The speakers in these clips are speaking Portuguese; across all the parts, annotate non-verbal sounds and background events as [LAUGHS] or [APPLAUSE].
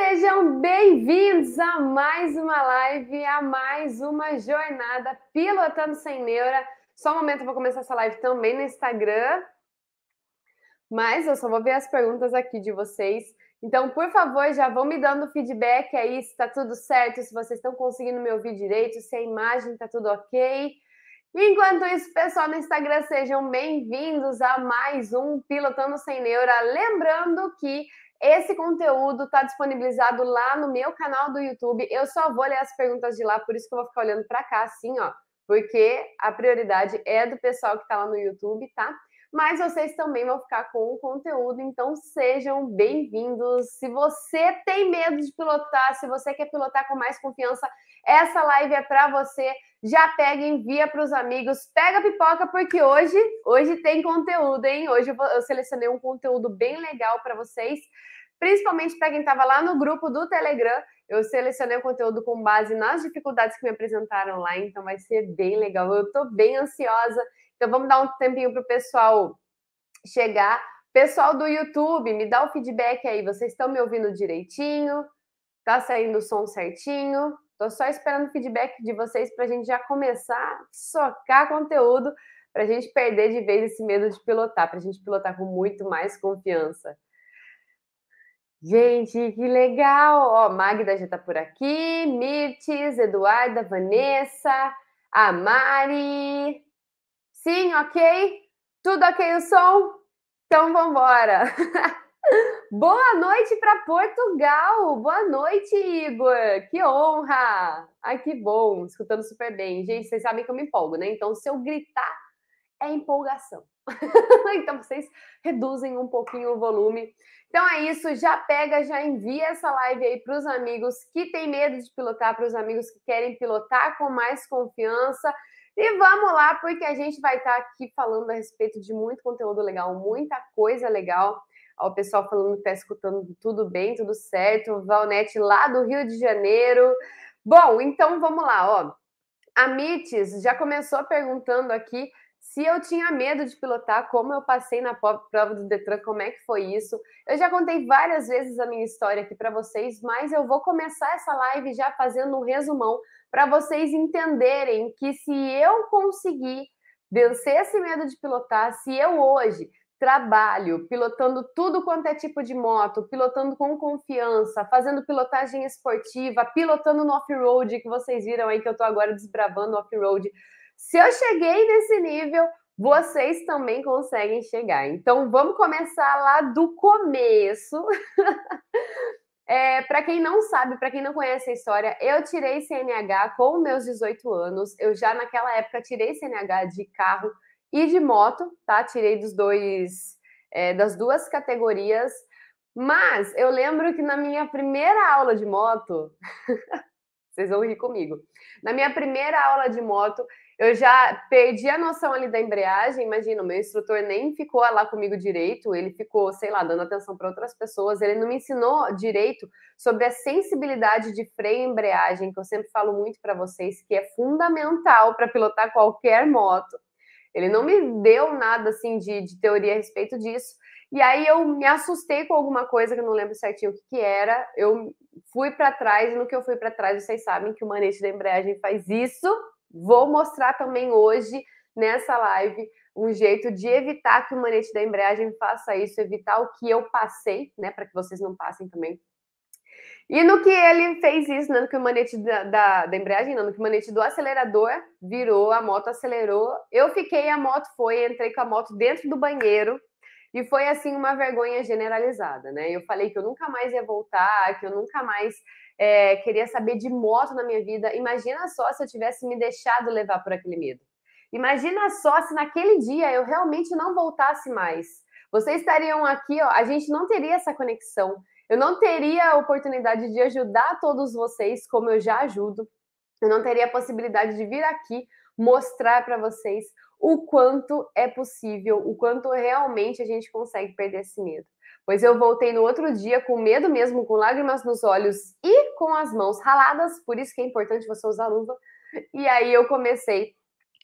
Sejam bem-vindos a mais uma live, a mais uma jornada pilotando sem neura. Só um momento, eu vou começar essa live também no Instagram. Mas eu só vou ver as perguntas aqui de vocês. Então, por favor, já vão me dando feedback aí se tá tudo certo, se vocês estão conseguindo me ouvir direito, se a imagem tá tudo ok. Enquanto isso, pessoal no Instagram, sejam bem-vindos a mais um Pilotando Sem Neura. Lembrando que esse conteúdo está disponibilizado lá no meu canal do YouTube. Eu só vou ler as perguntas de lá, por isso que eu vou ficar olhando para cá assim, ó, porque a prioridade é do pessoal que está lá no YouTube, tá? Mas vocês também vão ficar com o conteúdo, então sejam bem-vindos. Se você tem medo de pilotar, se você quer pilotar com mais confiança, essa live é para você já pega envia para os amigos. Pega a pipoca porque hoje, hoje tem conteúdo, hein? Hoje eu, eu selecionei um conteúdo bem legal para vocês, principalmente para quem estava lá no grupo do Telegram. Eu selecionei o conteúdo com base nas dificuldades que me apresentaram lá, então vai ser bem legal. Eu estou bem ansiosa. Então vamos dar um tempinho para o pessoal chegar. Pessoal do YouTube, me dá o feedback aí. Vocês estão me ouvindo direitinho? Tá saindo o som certinho? Estou só esperando o feedback de vocês para a gente já começar a socar conteúdo, para a gente perder de vez esse medo de pilotar, para a gente pilotar com muito mais confiança. Gente, que legal! Ó, Magda já está por aqui, Mirtes, Eduarda, Vanessa, a Mari. Sim, ok? Tudo ok o som? Então vamos embora! [LAUGHS] Boa noite para Portugal! Boa noite, Igor! Que honra! Ai, que bom! Escutando super bem. Gente, vocês sabem que eu me empolgo, né? Então, se eu gritar, é empolgação. [LAUGHS] então, vocês reduzem um pouquinho o volume. Então, é isso. Já pega, já envia essa live aí para os amigos que têm medo de pilotar, para os amigos que querem pilotar com mais confiança. E vamos lá, porque a gente vai estar tá aqui falando a respeito de muito conteúdo legal, muita coisa legal. O pessoal falando que está escutando tudo bem, tudo certo. Valnete lá do Rio de Janeiro. Bom, então vamos lá, ó. A Mites já começou perguntando aqui se eu tinha medo de pilotar, como eu passei na prova do Detran, como é que foi isso. Eu já contei várias vezes a minha história aqui para vocês, mas eu vou começar essa live já fazendo um resumão para vocês entenderem que se eu conseguir vencer esse medo de pilotar, se eu hoje trabalho, pilotando tudo quanto é tipo de moto, pilotando com confiança, fazendo pilotagem esportiva, pilotando no off-road, que vocês viram aí que eu tô agora desbravando off-road. Se eu cheguei nesse nível, vocês também conseguem chegar. Então vamos começar lá do começo. [LAUGHS] é, para quem não sabe, para quem não conhece a história, eu tirei CNH com meus 18 anos. Eu já naquela época tirei CNH de carro e de moto, tá? Tirei dos dois, é, das duas categorias. Mas eu lembro que na minha primeira aula de moto, [LAUGHS] vocês vão rir comigo. Na minha primeira aula de moto, eu já perdi a noção ali da embreagem. Imagina, o meu instrutor nem ficou lá comigo direito, ele ficou, sei lá, dando atenção para outras pessoas. Ele não me ensinou direito sobre a sensibilidade de freio e embreagem, que eu sempre falo muito para vocês, que é fundamental para pilotar qualquer moto. Ele não me deu nada assim de, de teoria a respeito disso. E aí eu me assustei com alguma coisa que eu não lembro certinho o que, que era. Eu fui para trás, e no que eu fui para trás, vocês sabem que o manete da embreagem faz isso. Vou mostrar também hoje nessa live um jeito de evitar que o manete da embreagem faça isso, evitar o que eu passei, né, para que vocês não passem também e no que ele fez isso, né, no que o manete da, da, da, embreagem, não, no que o manete do acelerador virou, a moto acelerou. Eu fiquei, a moto foi, entrei com a moto dentro do banheiro e foi assim uma vergonha generalizada, né? Eu falei que eu nunca mais ia voltar, que eu nunca mais é, queria saber de moto na minha vida. Imagina só se eu tivesse me deixado levar por aquele medo. Imagina só se naquele dia eu realmente não voltasse mais. Vocês estariam aqui, ó, a gente não teria essa conexão. Eu não teria a oportunidade de ajudar todos vocês como eu já ajudo. Eu não teria a possibilidade de vir aqui mostrar para vocês o quanto é possível, o quanto realmente a gente consegue perder esse medo. Pois eu voltei no outro dia com medo mesmo, com lágrimas nos olhos e com as mãos raladas, por isso que é importante você usar luva. E aí eu comecei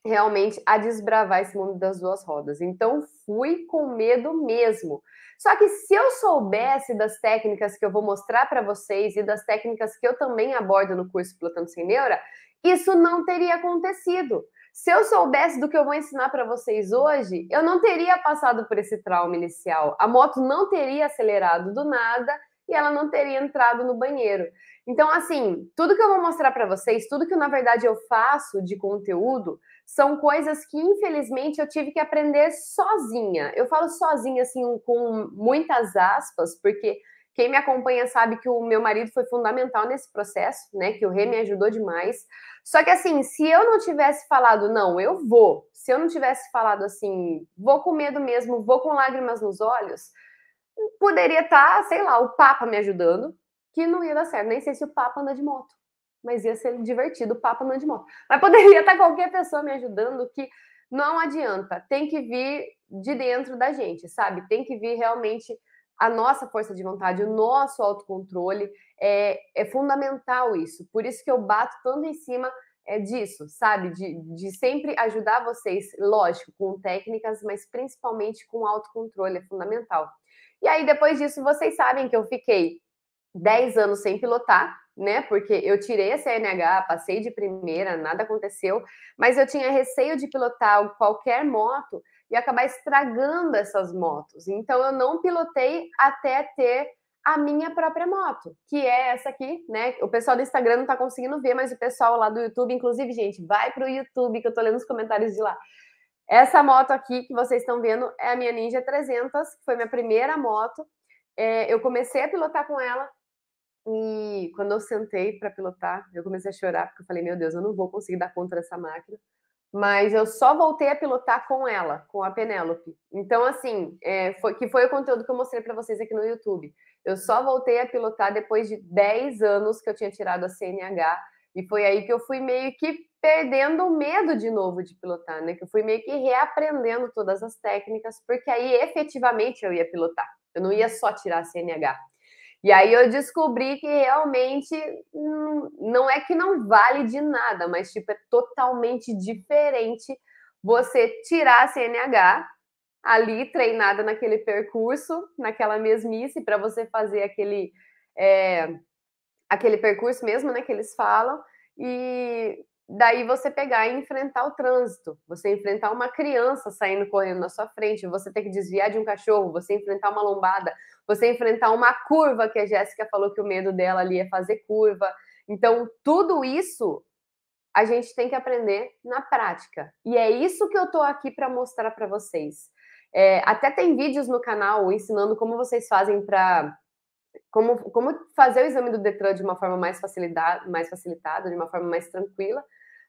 realmente a desbravar esse mundo das duas rodas. Então fui com medo mesmo. Só que se eu soubesse das técnicas que eu vou mostrar para vocês e das técnicas que eu também abordo no curso Plutão Sem Neura, isso não teria acontecido. Se eu soubesse do que eu vou ensinar para vocês hoje, eu não teria passado por esse trauma inicial. A moto não teria acelerado do nada e ela não teria entrado no banheiro. Então, assim, tudo que eu vou mostrar para vocês, tudo que na verdade eu faço de conteúdo, são coisas que infelizmente eu tive que aprender sozinha. Eu falo sozinha, assim, com muitas aspas, porque quem me acompanha sabe que o meu marido foi fundamental nesse processo, né? Que o Rê me ajudou demais. Só que assim, se eu não tivesse falado, não, eu vou. Se eu não tivesse falado assim, vou com medo mesmo, vou com lágrimas nos olhos, poderia estar, tá, sei lá, o Papa me ajudando, que não ia dar certo. Nem sei se o Papa anda de moto, mas ia ser divertido o Papa andando de moto. Mas poderia estar qualquer pessoa me ajudando que não adianta, tem que vir de dentro da gente, sabe? Tem que vir realmente a nossa força de vontade, o nosso autocontrole. É, é fundamental isso. Por isso que eu bato tanto em cima é disso, sabe? De, de sempre ajudar vocês, lógico, com técnicas, mas principalmente com autocontrole, é fundamental. E aí, depois disso, vocês sabem que eu fiquei 10 anos sem pilotar, né? Porque eu tirei a CNH, passei de primeira, nada aconteceu, mas eu tinha receio de pilotar qualquer moto e acabar estragando essas motos. Então eu não pilotei até ter a minha própria moto, que é essa aqui, né? O pessoal do Instagram não tá conseguindo ver, mas o pessoal lá do YouTube, inclusive, gente, vai pro YouTube que eu tô lendo os comentários de lá. Essa moto aqui que vocês estão vendo é a minha Ninja 300, que foi minha primeira moto. É, eu comecei a pilotar com ela e quando eu sentei para pilotar, eu comecei a chorar, porque eu falei, meu Deus, eu não vou conseguir dar conta dessa máquina. Mas eu só voltei a pilotar com ela, com a Penélope. Então, assim, é, foi, que foi o conteúdo que eu mostrei para vocês aqui no YouTube. Eu só voltei a pilotar depois de 10 anos que eu tinha tirado a CNH. E foi aí que eu fui meio que perdendo o medo de novo de pilotar, né? Que eu fui meio que reaprendendo todas as técnicas, porque aí efetivamente eu ia pilotar. Eu não ia só tirar a CNH. E aí eu descobri que realmente não é que não vale de nada, mas tipo é totalmente diferente você tirar a CNH ali treinada naquele percurso, naquela mesmice para você fazer aquele é, aquele percurso mesmo, né, que eles falam e daí você pegar e enfrentar o trânsito, você enfrentar uma criança saindo correndo na sua frente, você ter que desviar de um cachorro, você enfrentar uma lombada, você enfrentar uma curva que a Jéssica falou que o medo dela ali é fazer curva. Então, tudo isso a gente tem que aprender na prática. E é isso que eu tô aqui para mostrar para vocês. É, até tem vídeos no canal ensinando como vocês fazem para como, como fazer o exame do Detran de uma forma mais, mais facilitada, de uma forma mais tranquila.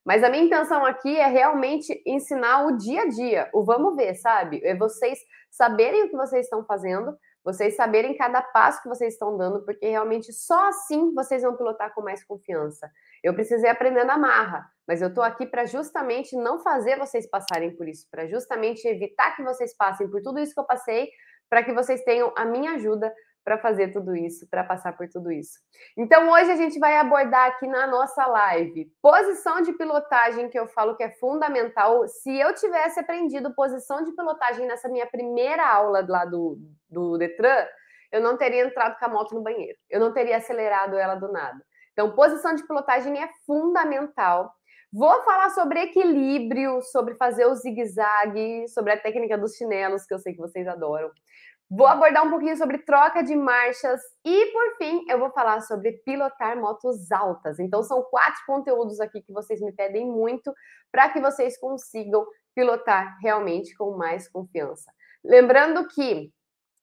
Mas a minha intenção aqui é realmente ensinar o dia a dia, o vamos ver, sabe? É vocês saberem o que vocês estão fazendo, vocês saberem cada passo que vocês estão dando, porque realmente só assim vocês vão pilotar com mais confiança. Eu precisei aprender na marra, mas eu estou aqui para justamente não fazer vocês passarem por isso, para justamente evitar que vocês passem por tudo isso que eu passei, para que vocês tenham a minha ajuda, para fazer tudo isso, para passar por tudo isso. Então, hoje a gente vai abordar aqui na nossa live posição de pilotagem, que eu falo que é fundamental. Se eu tivesse aprendido posição de pilotagem nessa minha primeira aula lá do, do Detran, eu não teria entrado com a moto no banheiro, eu não teria acelerado ela do nada. Então, posição de pilotagem é fundamental. Vou falar sobre equilíbrio, sobre fazer o zigue-zague, sobre a técnica dos chinelos, que eu sei que vocês adoram. Vou abordar um pouquinho sobre troca de marchas e, por fim, eu vou falar sobre pilotar motos altas. Então, são quatro conteúdos aqui que vocês me pedem muito para que vocês consigam pilotar realmente com mais confiança. Lembrando que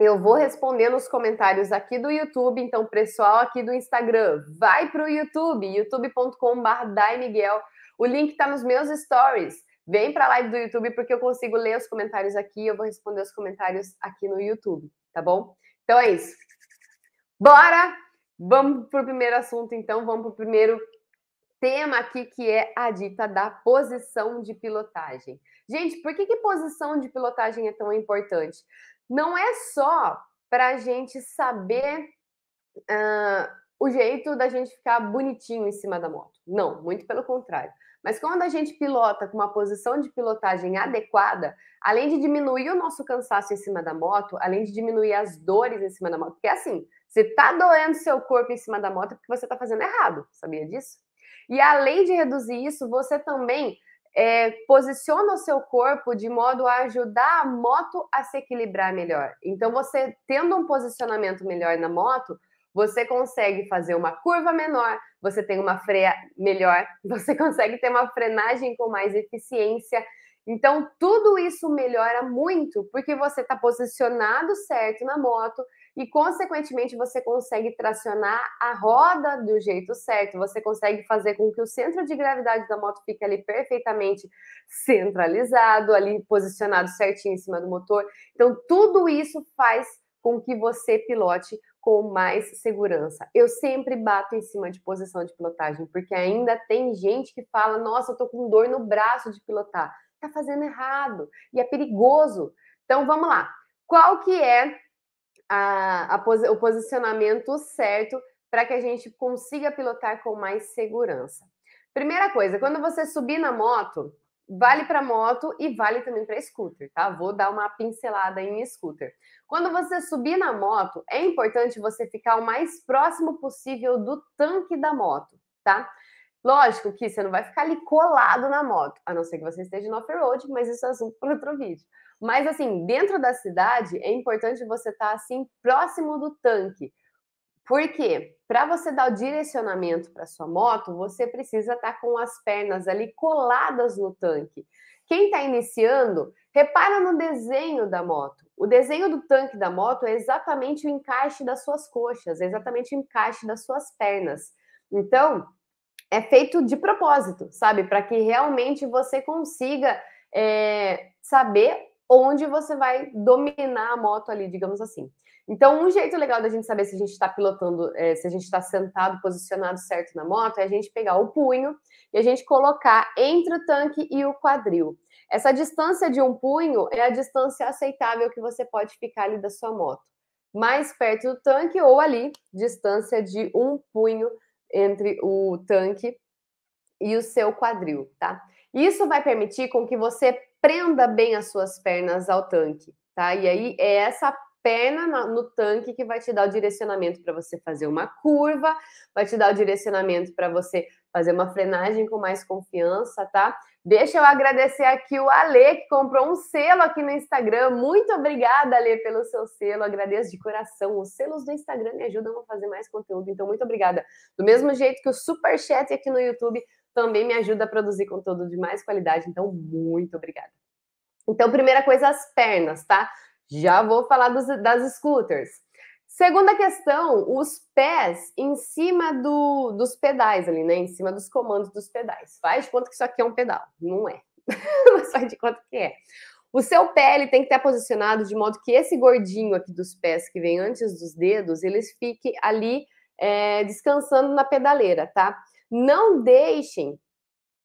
eu vou responder nos comentários aqui do YouTube, então, pessoal aqui do Instagram, vai para o YouTube, youtube.com.br. O link está nos meus stories. Vem para a live do YouTube porque eu consigo ler os comentários aqui, eu vou responder os comentários aqui no YouTube, tá bom? Então é isso. Bora! Vamos para o primeiro assunto, então, vamos para o primeiro tema aqui que é a dita da posição de pilotagem. Gente, por que, que posição de pilotagem é tão importante? Não é só para a gente saber uh, o jeito da gente ficar bonitinho em cima da moto. Não, muito pelo contrário. Mas quando a gente pilota com uma posição de pilotagem adequada, além de diminuir o nosso cansaço em cima da moto, além de diminuir as dores em cima da moto, porque é assim, você tá doendo seu corpo em cima da moto é porque você tá fazendo errado, sabia disso? E além de reduzir isso, você também é, posiciona o seu corpo de modo a ajudar a moto a se equilibrar melhor. Então, você tendo um posicionamento melhor na moto, você consegue fazer uma curva menor, você tem uma freia melhor, [LAUGHS] você consegue ter uma frenagem com mais eficiência. Então, tudo isso melhora muito porque você está posicionado certo na moto e, consequentemente, você consegue tracionar a roda do jeito certo. Você consegue fazer com que o centro de gravidade da moto fique ali perfeitamente centralizado, ali posicionado certinho em cima do motor. Então, tudo isso faz com que você pilote com mais segurança. Eu sempre bato em cima de posição de pilotagem, porque ainda tem gente que fala: nossa, eu tô com dor no braço de pilotar. Tá fazendo errado e é perigoso. Então vamos lá. Qual que é a, a, o posicionamento certo para que a gente consiga pilotar com mais segurança? Primeira coisa, quando você subir na moto, vale para moto e vale também para scooter, tá? Vou dar uma pincelada em scooter. Quando você subir na moto, é importante você ficar o mais próximo possível do tanque da moto, tá? Lógico que você não vai ficar ali colado na moto, a não ser que você esteja no off-road, mas isso é assunto para outro vídeo. Mas assim, dentro da cidade, é importante você estar tá, assim próximo do tanque, porque para você dar o direcionamento para sua moto, você precisa estar tá com as pernas ali coladas no tanque. Quem está iniciando, repara no desenho da moto. O desenho do tanque da moto é exatamente o encaixe das suas coxas, é exatamente o encaixe das suas pernas. Então, é feito de propósito, sabe? Para que realmente você consiga é, saber onde você vai dominar a moto ali, digamos assim. Então, um jeito legal da gente saber se a gente está pilotando, é, se a gente está sentado, posicionado certo na moto, é a gente pegar o punho e a gente colocar entre o tanque e o quadril. Essa distância de um punho é a distância aceitável que você pode ficar ali da sua moto. Mais perto do tanque ou ali, distância de um punho entre o tanque e o seu quadril, tá? Isso vai permitir com que você prenda bem as suas pernas ao tanque, tá? E aí é essa perna no tanque que vai te dar o direcionamento para você fazer uma curva, vai te dar o direcionamento para você fazer uma frenagem com mais confiança, tá? Deixa eu agradecer aqui o Ale, que comprou um selo aqui no Instagram. Muito obrigada, Ale, pelo seu selo. Agradeço de coração. Os selos do Instagram me ajudam a fazer mais conteúdo, então muito obrigada. Do mesmo jeito que o super chat aqui no YouTube também me ajuda a produzir conteúdo de mais qualidade, então muito obrigada. Então, primeira coisa, as pernas, tá? Já vou falar dos, das scooters. Segunda questão, os pés em cima do, dos pedais ali, né? Em cima dos comandos dos pedais. Faz de conta que isso aqui é um pedal. Não é. [LAUGHS] Mas faz de conta que é. O seu pé ele tem que estar posicionado de modo que esse gordinho aqui dos pés, que vem antes dos dedos, eles fiquem ali é, descansando na pedaleira, tá? Não deixem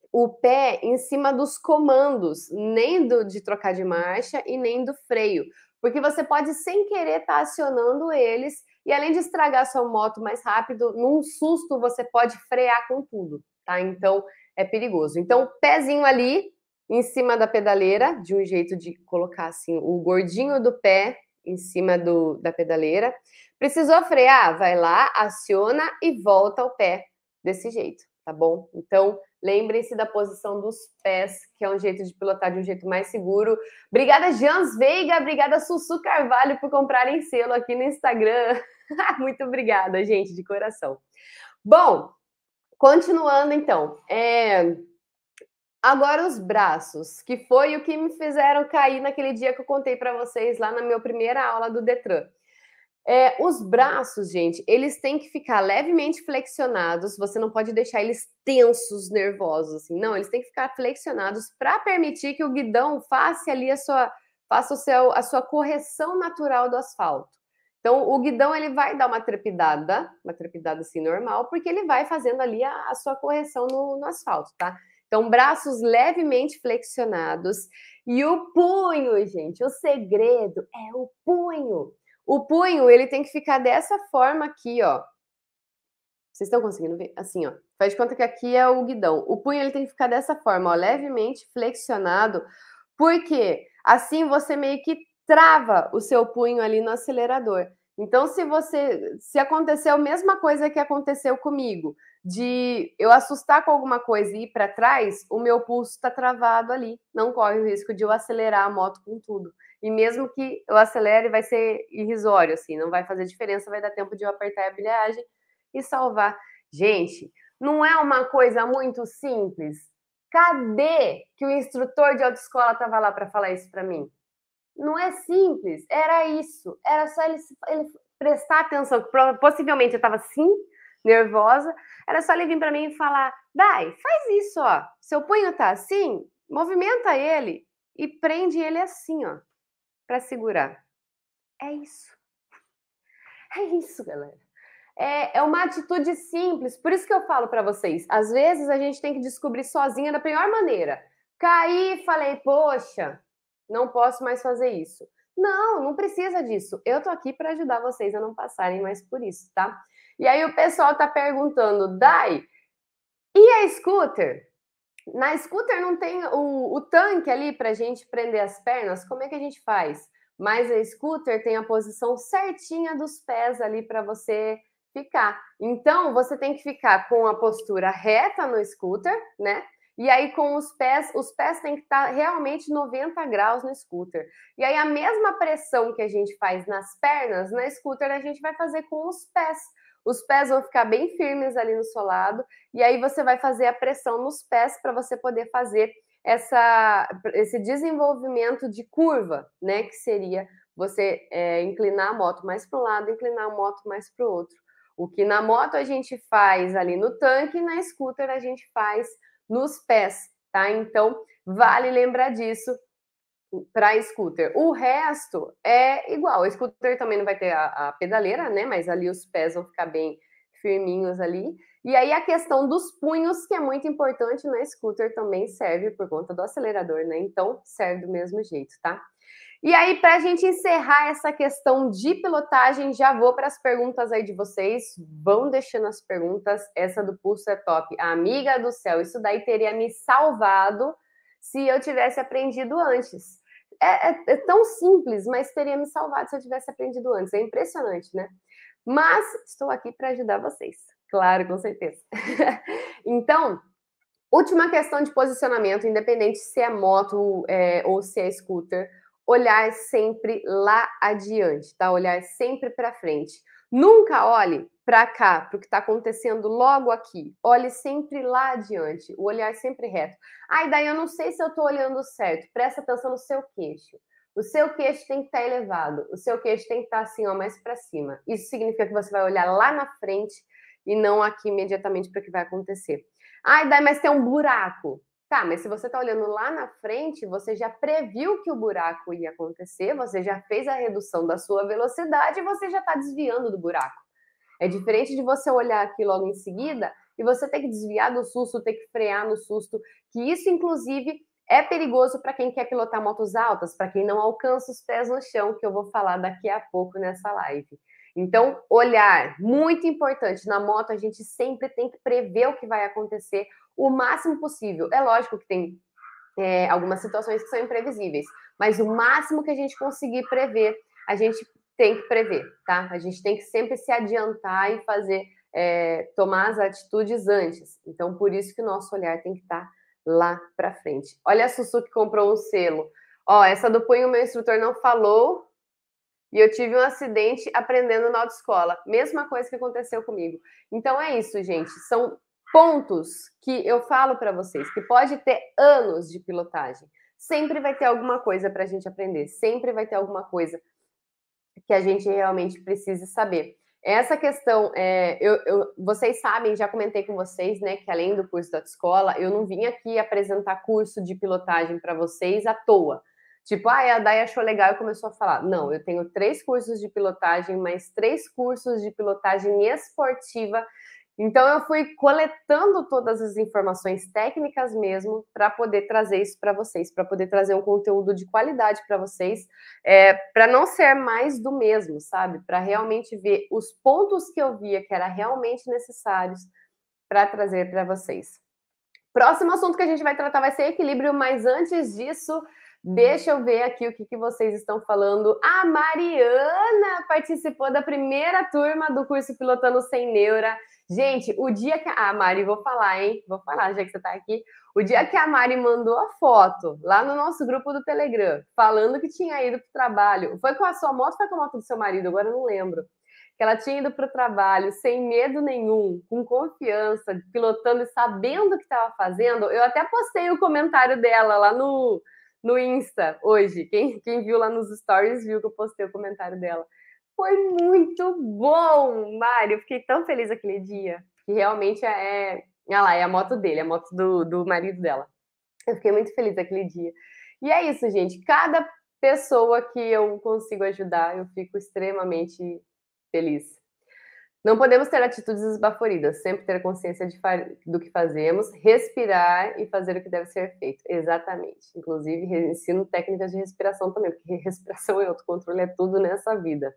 o pé em cima dos comandos, nem do, de trocar de marcha e nem do freio, porque você pode, sem querer, estar tá acionando eles e além de estragar sua moto mais rápido, num susto você pode frear com tudo, tá? Então é perigoso. Então, pezinho ali em cima da pedaleira, de um jeito de colocar assim o gordinho do pé em cima do, da pedaleira. Precisou frear? Vai lá, aciona e volta o pé desse jeito, tá bom? Então, Lembrem-se da posição dos pés, que é um jeito de pilotar de um jeito mais seguro. Obrigada, Jans Veiga. Obrigada, Sussu Carvalho, por comprarem selo aqui no Instagram. [LAUGHS] Muito obrigada, gente, de coração. Bom, continuando então. É... Agora os braços, que foi o que me fizeram cair naquele dia que eu contei para vocês lá na minha primeira aula do Detran. É, os braços, gente, eles têm que ficar levemente flexionados. Você não pode deixar eles tensos, nervosos, assim. Não, eles têm que ficar flexionados para permitir que o guidão faça ali a sua, faça o seu, a sua correção natural do asfalto. Então, o guidão ele vai dar uma trepidada, uma trepidada assim normal, porque ele vai fazendo ali a, a sua correção no, no asfalto, tá? Então, braços levemente flexionados e o punho, gente. O segredo é o punho. O punho, ele tem que ficar dessa forma aqui, ó. Vocês estão conseguindo ver? Assim, ó. Faz de conta que aqui é o guidão. O punho, ele tem que ficar dessa forma, ó, levemente flexionado. porque Assim você meio que trava o seu punho ali no acelerador. Então, se você, se aconteceu a mesma coisa que aconteceu comigo, de eu assustar com alguma coisa e ir para trás, o meu pulso está travado ali. Não corre o risco de eu acelerar a moto com tudo. E mesmo que eu acelere, vai ser irrisório, assim, não vai fazer diferença, vai dar tempo de eu apertar a bilhagem e salvar. Gente, não é uma coisa muito simples? Cadê que o instrutor de autoescola estava lá para falar isso para mim? Não é simples, era isso. Era só ele, ele prestar atenção. Possivelmente eu estava assim nervosa. Era só ele vir para mim e falar: Dai, faz isso, ó. Seu punho tá assim, movimenta ele e prende ele assim, ó para segurar. É isso. É isso, galera. É, é uma atitude simples. Por isso que eu falo para vocês. Às vezes a gente tem que descobrir sozinha da pior maneira. Caí, falei, poxa, não posso mais fazer isso. Não, não precisa disso. Eu tô aqui para ajudar vocês a não passarem mais por isso, tá? E aí o pessoal tá perguntando, Dai, e a scooter? Na scooter não tem o, o tanque ali para a gente prender as pernas? Como é que a gente faz? Mas a scooter tem a posição certinha dos pés ali para você ficar. Então, você tem que ficar com a postura reta no scooter, né? E aí, com os pés, os pés têm que estar tá realmente 90 graus no scooter. E aí, a mesma pressão que a gente faz nas pernas, na scooter, a gente vai fazer com os pés os pés vão ficar bem firmes ali no seu lado, e aí você vai fazer a pressão nos pés para você poder fazer essa, esse desenvolvimento de curva, né? Que seria você é, inclinar a moto mais para um lado, inclinar a moto mais para o outro. O que na moto a gente faz ali no tanque, na scooter a gente faz nos pés, tá? Então, vale lembrar disso para scooter. O resto é igual. O scooter também não vai ter a, a, pedaleira, né? Mas ali os pés vão ficar bem firminhos ali. E aí a questão dos punhos, que é muito importante na né? scooter, também serve por conta do acelerador, né? Então serve do mesmo jeito, tá? E aí, para a gente encerrar essa questão de pilotagem, já vou para as perguntas aí de vocês. Vão deixando as perguntas. Essa do pulso é top. amiga do céu, isso daí teria me salvado se eu tivesse aprendido antes. É, é, é, tão simples, mas teria me salvado se eu tivesse aprendido antes. É impressionante, né? Mas estou aqui para ajudar vocês. Claro, com certeza. [LAUGHS] então, última questão de posicionamento, independente se é moto é, ou se é scooter, olhar sempre lá adiante, tá? Olhar sempre para frente. Nunca olhe para cá, para o que está acontecendo logo aqui. Olhe sempre lá adiante, o olhar sempre reto. Ai, daí eu não sei se eu estou olhando certo. Presta atenção no seu queixo. O seu queixo tem que estar tá elevado, o seu queixo tem que estar tá assim, ó, mais para cima. Isso significa que você vai olhar lá na frente e não aqui imediatamente para o que vai acontecer. Ai, daí, mas tem um buraco. Tá, mas se você está olhando lá na frente, você já previu que o buraco ia acontecer, você já fez a redução da sua velocidade e você já está desviando do buraco. É diferente de você olhar aqui logo em seguida e você ter que desviar do susto, ter que frear no susto, que isso, inclusive, é perigoso para quem quer pilotar motos altas, para quem não alcança os pés no chão, que eu vou falar daqui a pouco nessa live. Então, olhar, muito importante. Na moto, a gente sempre tem que prever o que vai acontecer o máximo possível. É lógico que tem é, algumas situações que são imprevisíveis, mas o máximo que a gente conseguir prever, a gente tem que prever, tá? A gente tem que sempre se adiantar e fazer, é, tomar as atitudes antes. Então, por isso que o nosso olhar tem que estar tá lá para frente. Olha a Sussu que comprou um selo. Ó, essa do punho meu instrutor não falou e eu tive um acidente aprendendo na autoescola. Mesma coisa que aconteceu comigo. Então é isso, gente. São pontos que eu falo para vocês que pode ter anos de pilotagem. Sempre vai ter alguma coisa para a gente aprender, sempre vai ter alguma coisa que a gente realmente precisa saber. Essa questão, é, eu, eu, vocês sabem, já comentei com vocês, né, que além do curso da escola, eu não vim aqui apresentar curso de pilotagem para vocês à toa. Tipo, ah, a Dai achou legal e começou a falar. Não, eu tenho três cursos de pilotagem, mais três cursos de pilotagem esportiva então, eu fui coletando todas as informações técnicas mesmo para poder trazer isso para vocês, para poder trazer um conteúdo de qualidade para vocês, é, para não ser mais do mesmo, sabe? Para realmente ver os pontos que eu via que eram realmente necessários para trazer para vocês. Próximo assunto que a gente vai tratar vai ser equilíbrio, mas antes disso, Deixa eu ver aqui o que, que, vocês estão falando. A Mariana participou da primeira turma do curso Pilotando Sem Neura. Gente, o dia que. A ah, Mari, vou falar, hein? Vou falar, já que você tá aqui. O dia que a Mari mandou a foto lá no nosso grupo do Telegram, falando que tinha ido pro trabalho. Foi com a sua moto ou foi com a moto do seu marido? Agora eu não lembro. Que ela tinha ido pro trabalho sem medo nenhum, com confiança, pilotando e sabendo o que estava fazendo. Eu até postei o comentário dela lá no, no Insta hoje. Quem, quem viu lá nos stories viu que eu postei o comentário dela foi muito bom, Mário. Fiquei tão feliz aquele dia. Que realmente é. Olha é, ah lá, é a moto dele, é a moto do, do marido dela. Eu fiquei muito feliz aquele dia. E é isso, gente. Cada pessoa que eu consigo ajudar, eu fico extremamente feliz. Não podemos ter atitudes esbaforidas, sempre ter consciência de, do que fazemos, respirar e fazer o que deve ser feito. Exatamente. Inclusive, ensino técnicas de respiração também, porque [LAUGHS] respiração e autocontrole é tudo nessa vida.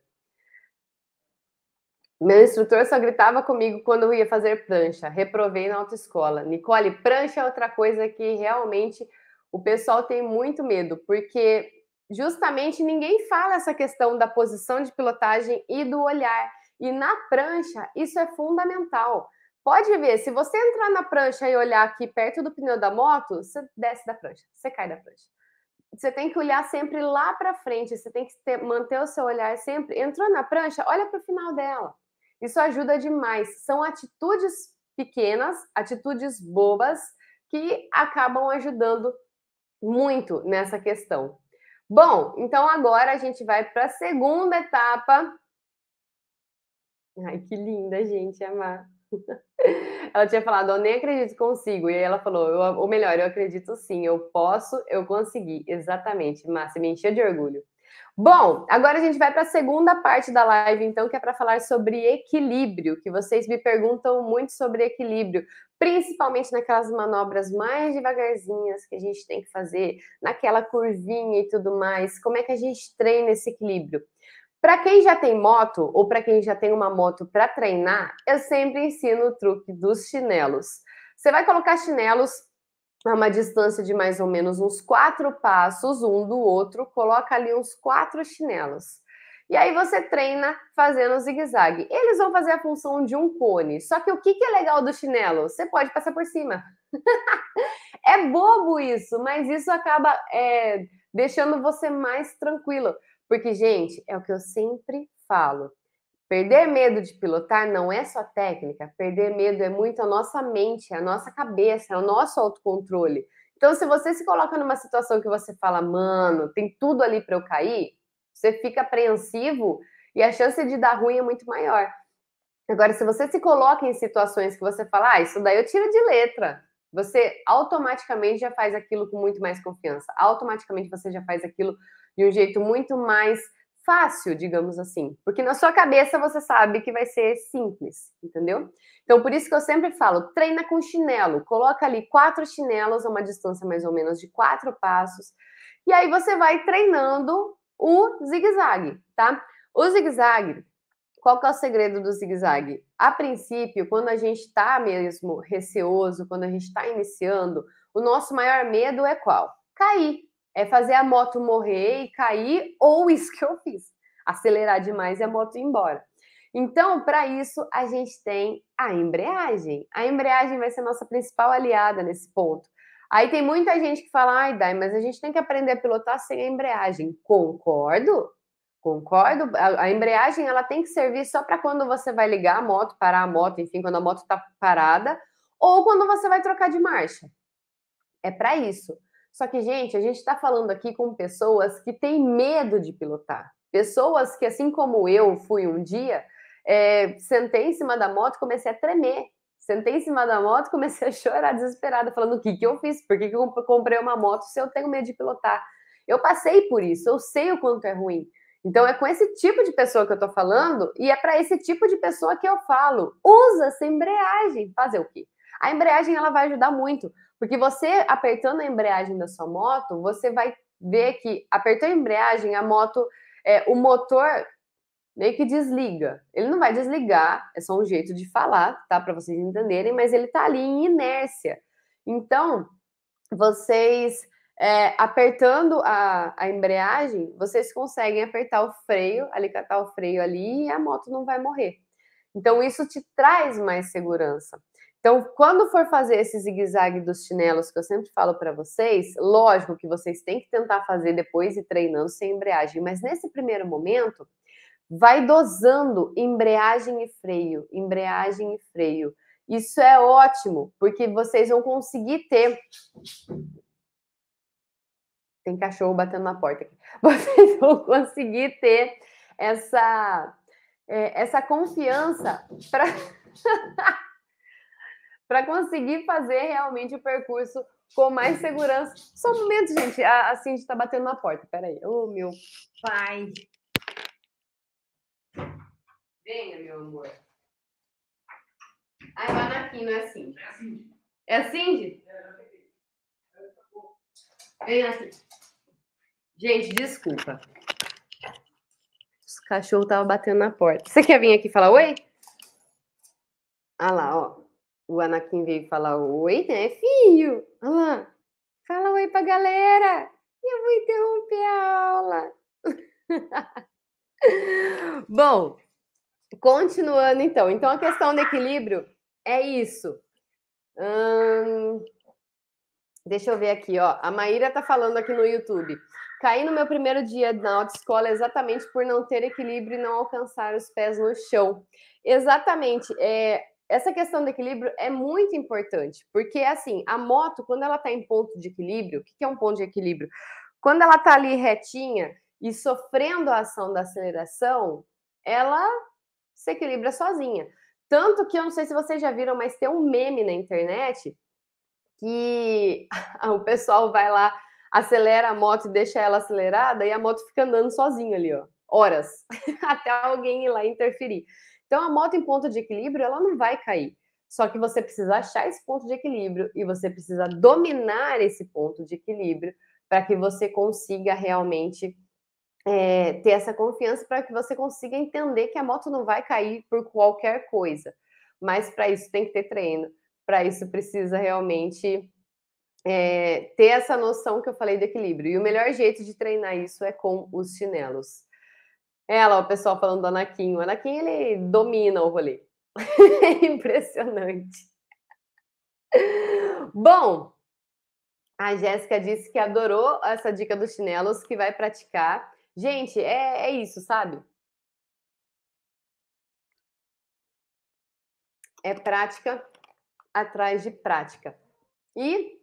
Meu instrutor só gritava comigo quando eu ia fazer prancha. Reprovei na autoescola. Nicole, prancha é outra coisa que realmente o pessoal tem muito medo, porque justamente ninguém fala essa questão da posição de pilotagem e do olhar. E na prancha, isso é fundamental. Pode ver, se você entrar na prancha e olhar aqui perto do pneu da moto, você desce da prancha, você cai da prancha. Você tem que olhar sempre lá para frente, você tem que ter, manter o seu olhar sempre. Entrou na prancha, olha para o final dela. Isso ajuda demais. São atitudes pequenas, atitudes bobas, que acabam ajudando muito nessa questão. Bom, então agora a gente vai para a segunda etapa. Ai, que linda, gente, amar. [LAUGHS] Ela tinha falado, eu nem acredito consigo. E aí ela falou, eu, ou melhor, eu acredito sim, eu posso, eu consegui. Exatamente, Márcia, me encheu de orgulho. Bom, agora a gente vai para a segunda parte da live, então, que é para falar sobre equilíbrio, que vocês me perguntam muito sobre equilíbrio, principalmente naquelas manobras mais devagarzinhas que a gente tem que fazer, naquela curvinha e tudo mais. Como é que a gente treina esse equilíbrio? Para quem já tem moto ou para quem já tem uma moto para treinar, eu sempre ensino o truque dos chinelos. Você vai colocar chinelos a uma distância de mais ou menos uns quatro passos um do outro, coloca ali uns quatro chinelos. E aí você treina fazendo zigue-zague. Eles vão fazer a função de um cone. Só que o que, que é legal do chinelo? Você pode passar por cima. [LAUGHS] é bobo isso, mas isso acaba é, deixando você mais tranquilo. Porque, gente, é o que eu sempre falo. Perder medo de pilotar não é só técnica, perder medo é muito a nossa mente, é a nossa cabeça, é o nosso autocontrole. Então, se você se coloca numa situação que você fala, mano, tem tudo ali para eu cair, você fica apreensivo e a chance de dar ruim é muito maior. Agora, se você se coloca em situações que você fala, ah, isso daí eu tiro de letra, você automaticamente já faz aquilo com muito mais confiança, automaticamente você já faz aquilo de um jeito muito mais fácil, digamos assim, porque na sua cabeça você sabe que vai ser simples, entendeu? Então, por isso que eu sempre falo, treina com chinelo, coloca ali quatro chinelos a uma distância mais ou menos de quatro passos, e aí você vai treinando o zigue-zague, tá? O zigue-zague, qual que é o segredo do zigue-zague? A princípio, quando a gente está mesmo receoso, quando a gente está iniciando, o nosso maior medo é qual? Cair, é fazer a moto morrer e cair, ou [LAUGHS] isso que eu fiz, acelerar demais e a moto ir embora. Então, para isso, a gente tem a embreagem. A embreagem vai ser nossa principal aliada nesse ponto. Aí tem muita gente que fala, ai, Dai, mas a gente tem que aprender a pilotar sem a embreagem. Concordo, concordo. A, a embreagem ela tem que servir só para quando você vai ligar a moto, parar a moto, enfim, quando a moto está parada, ou quando você vai trocar de marcha. É para isso. Só que, gente, a gente está falando aqui com pessoas que têm medo de pilotar. Pessoas que, assim como eu fui um dia, é, sentei em cima da moto e comecei a tremer. Sentei em cima da moto e comecei a chorar desesperada, falando o que, que eu fiz, por que, que eu comprei uma moto se eu tenho medo de pilotar. Eu passei por isso, eu sei o quanto é ruim. Então é com esse tipo de pessoa que eu tô falando e é para esse tipo de pessoa que eu falo. Usa essa embreagem, fazer o quê? A embreagem ela vai ajudar muito. Porque você apertando a embreagem da sua moto, você vai ver que apertou a embreagem, a moto, é, o motor meio que desliga. Ele não vai desligar, é só um jeito de falar, tá? Para vocês entenderem, mas ele tá ali em inércia. Então, vocês é, apertando a, a, embreagem, vocês conseguem apertar o freio, alicatar o freio ali e a moto não vai morrer. Então, isso te traz mais segurança. Então, quando for fazer esse zigue-zague dos chinelos que eu sempre falo para vocês, lógico que vocês têm que tentar fazer depois e treinando sem embreagem, mas nesse primeiro momento, vai dosando embreagem e freio, embreagem e freio. Isso é ótimo, porque vocês vão conseguir ter. Tem cachorro batendo na porta aqui. [LAUGHS] Vocês vão conseguir ter essa, é, essa confiança para. [LAUGHS] para conseguir fazer realmente o percurso com mais segurança. Só um momento, gente. A, a Cindy está batendo na porta. aí. Ô, oh, meu pai. Venha, meu amor. Ai, lá na não é assim. É assim? É, é tá Vem aqui. Gente, desculpa. Os cachorros estavam batendo na porta. Você quer vir aqui falar oi? Ah lá, ó o Anakin veio falar oi, né? Filho, olha lá, fala oi pra galera, eu vou interromper a aula. [LAUGHS] Bom, continuando então. Então, a questão do equilíbrio é isso. Hum, deixa eu ver aqui, ó. A Maíra tá falando aqui no YouTube. Caí no meu primeiro dia na autoescola exatamente por não ter equilíbrio e não alcançar os pés no chão. Exatamente. É, essa questão do equilíbrio é muito importante, porque assim, a moto, quando ela está em ponto de equilíbrio, o que é um ponto de equilíbrio? Quando ela está ali retinha e sofrendo a ação da aceleração, ela se equilibra sozinha. Tanto que eu não sei se vocês já viram, mas tem um meme na internet que [LAUGHS] o pessoal vai lá, acelera a moto e deixa ela acelerada e a moto fica andando sozinha ali, ó, horas, [LAUGHS] até alguém ir lá interferir. Então, a moto em ponto de equilíbrio, ela não vai cair. Só que você precisa achar esse ponto de equilíbrio e você precisa dominar esse ponto de equilíbrio para que você consiga realmente é, ter essa confiança, para que você consiga entender que a moto não vai cair por qualquer coisa. Mas para isso tem que ter treino, para isso precisa realmente é, ter essa noção que eu falei do equilíbrio. E o melhor jeito de treinar isso é com os chinelos. Ela, o pessoal falando do Anakin. O Anakin, ele domina o rolê. [LAUGHS] É impressionante. Bom, a Jéssica disse que adorou essa dica dos chinelos, que vai praticar. Gente, é, é isso, sabe? É prática atrás de prática. E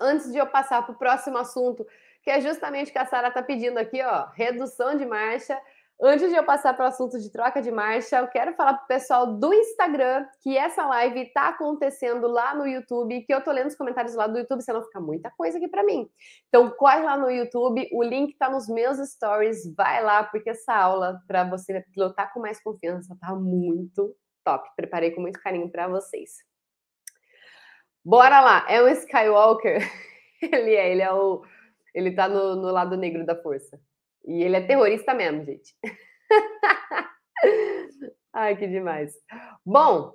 antes de eu passar para o próximo assunto, que é justamente o que a Sara está pedindo aqui, ó, redução de marcha Antes de eu passar para o assunto de troca de marcha, eu quero falar para o pessoal do Instagram que essa live está acontecendo lá no YouTube, que eu tô lendo os comentários lá do YouTube, senão fica muita coisa aqui para mim. Então corre lá no YouTube, o link está nos meus stories, vai lá, porque essa aula para você pilotar com mais confiança tá muito top. Preparei com muito carinho para vocês. Bora lá, é um Skywalker. [LAUGHS] Ele é, ele é o. Ele tá no, no lado negro da força. E ele é terrorista mesmo, gente. [LAUGHS] Ai, que demais. Bom,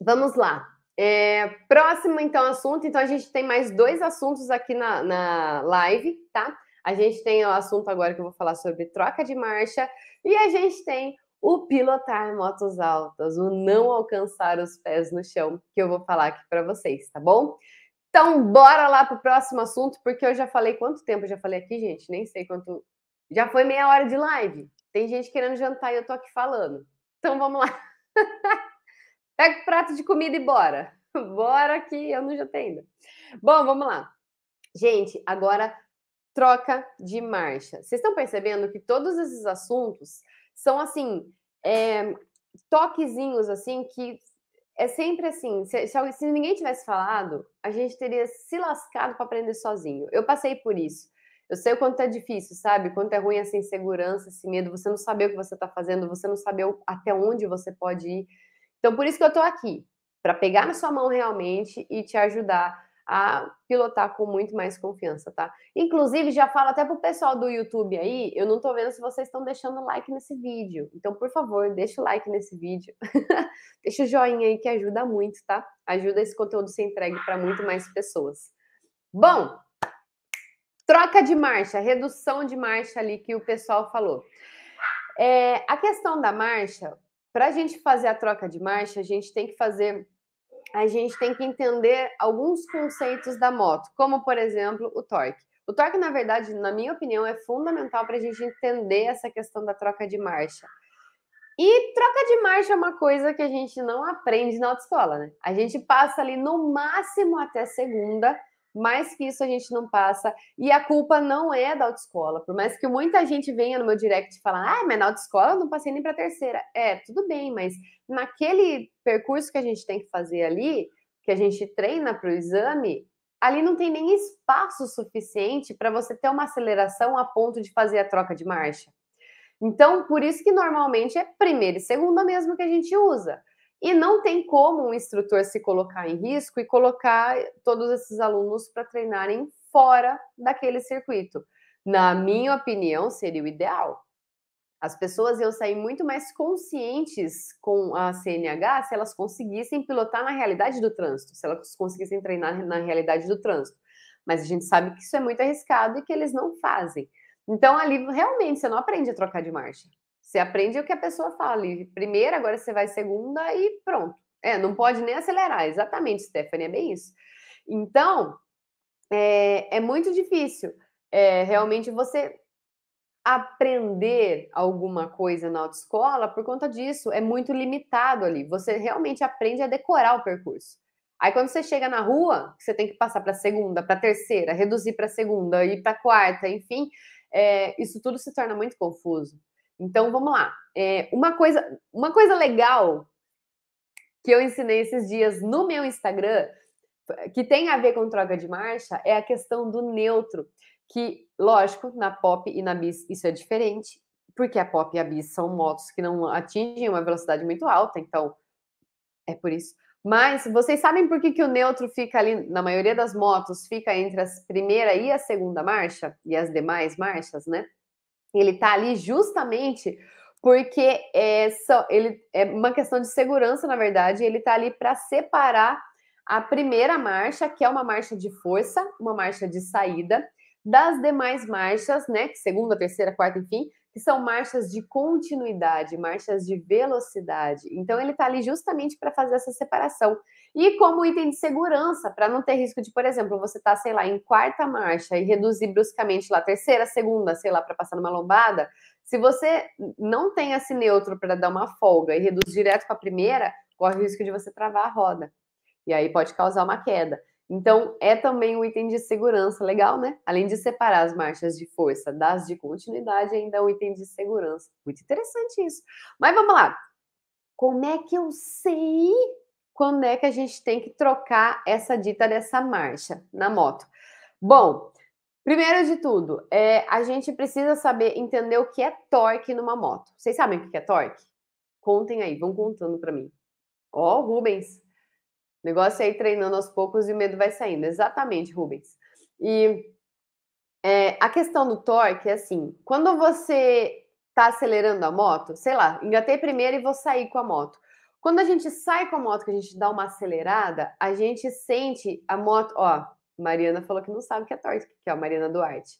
vamos lá. É, próximo, então, assunto. Então, a gente tem mais dois assuntos aqui na, na live, tá? A gente tem o assunto agora que eu vou falar sobre troca de marcha. E a gente tem o pilotar motos altas, o não alcançar os pés no chão, que eu vou falar aqui para vocês, tá bom? Então, bora lá para o próximo assunto, porque eu já falei quanto tempo eu já falei aqui, gente? Nem sei quanto, já foi meia hora de live. Tem gente querendo jantar e eu tô aqui falando. Então vamos lá. [LAUGHS] Pega o prato de comida e bora. [LAUGHS] Bora que eu não jantei ainda. Bom, vamos lá. Gente, agora troca de marcha. Vocês estão percebendo que todos esses assuntos são assim, é, toquezinhos assim que é sempre assim. Se, se, se ninguém tivesse falado, a gente teria se lascado para aprender sozinho. Eu passei por isso. Eu sei o quanto é difícil, sabe? Quanto é ruim essa insegurança, esse medo, você não saber o que você está fazendo, você não saber até onde você pode ir. Então, por isso que eu estou aqui, para pegar na sua mão realmente e te ajudar a pilotar com muito mais confiança, tá? Inclusive, já falo até pro pessoal do YouTube aí, eu não tô vendo se vocês estão deixando like nesse vídeo. Então, por favor, deixa o like nesse vídeo. [LAUGHS] deixa o joinha aí que ajuda muito, tá? Ajuda esse conteúdo a ser entregue para muito mais pessoas. Bom, Troca de marcha, redução de marcha ali que o pessoal falou. É, a questão da marcha, para a gente fazer a troca de marcha, a gente tem que fazer, a gente tem que entender alguns conceitos da moto, como por exemplo o torque. O torque, na verdade, na minha opinião, é fundamental para a gente entender essa questão da troca de marcha. E troca de marcha é uma coisa que a gente não aprende na autoescola, né? A gente passa ali no máximo até segunda mais que isso a gente não passa. E a culpa não é da autoescola. Por mais que muita gente venha no meu direct falar, ah, mas na autoescola eu não passei nem para terceira. É, tudo bem, mas naquele percurso que a gente tem que fazer ali, que a gente treina para o exame, ali não tem nem espaço suficiente para você ter uma aceleração a ponto de fazer a troca de marcha. Então, por isso que normalmente é primeira e segunda mesmo que a gente usa. E não tem como um instrutor se colocar em risco e colocar todos esses alunos para treinarem fora daquele circuito. Na minha opinião, seria o ideal. As pessoas iam sair muito mais conscientes com a CNH se elas conseguissem pilotar na realidade do trânsito, se elas conseguissem treinar na realidade do trânsito. Mas a gente sabe que isso é muito arriscado e que eles não fazem. Então, ali realmente você não aprende a trocar de marcha. Você aprende o que a pessoa fala. E primeira, agora você vai segunda e pronto. É, não pode nem acelerar. Exatamente, Stephanie, é bem isso. Então, é, é muito difícil é, realmente você aprender alguma coisa na autoescola por conta disso. É muito limitado ali. Você realmente aprende a decorar o percurso. Aí quando você chega na rua, você tem que passar para segunda, para terceira, reduzir para segunda, ir para quarta, enfim, é, isso tudo se torna muito confuso. Então vamos lá. É, uma, coisa, uma coisa legal que eu ensinei esses dias no meu Instagram, que tem a ver com troca de marcha, é a questão do neutro. Que, lógico, na pop e na bis isso é diferente, porque a pop e a bis são motos que não atingem uma velocidade muito alta, então é por isso. Mas vocês sabem por que, que o neutro fica ali, na maioria das motos, fica entre a primeira e a segunda marcha, e as demais marchas, né? Ele está ali justamente porque é, só, ele, é uma questão de segurança, na verdade, ele está ali para separar a primeira marcha, que é uma marcha de força, uma marcha de saída, das demais marchas, né? Segunda, terceira, quarta, enfim, que são marchas de continuidade, marchas de velocidade. Então, ele está ali justamente para fazer essa separação. E como item de segurança, para não ter risco de, por exemplo, você tá, sei lá, em quarta marcha e reduzir bruscamente lá, terceira, segunda, sei lá, para passar numa lombada. Se você não tem esse neutro para dar uma folga e reduz direto para a primeira, corre o risco de você travar a roda. E aí pode causar uma queda. Então, é também um item de segurança legal, né? Além de separar as marchas de força das de continuidade, ainda é um item de segurança. Muito interessante isso. Mas vamos lá. Como é que eu sei quando é que a gente tem que trocar essa dita dessa marcha na moto? Bom, primeiro de tudo, é, a gente precisa saber entender o que é torque numa moto. Vocês sabem o que é torque? Contem aí, vão contando para mim. Ó, oh, Rubens, o negócio é ir treinando aos poucos e o medo vai saindo. Exatamente, Rubens. E é, a questão do torque é assim: quando você está acelerando a moto, sei lá, engatei primeiro e vou sair com a moto. Quando a gente sai com a moto, que a gente dá uma acelerada, a gente sente a moto. Ó, Mariana falou que não sabe o que é torque, que é a Mariana Duarte.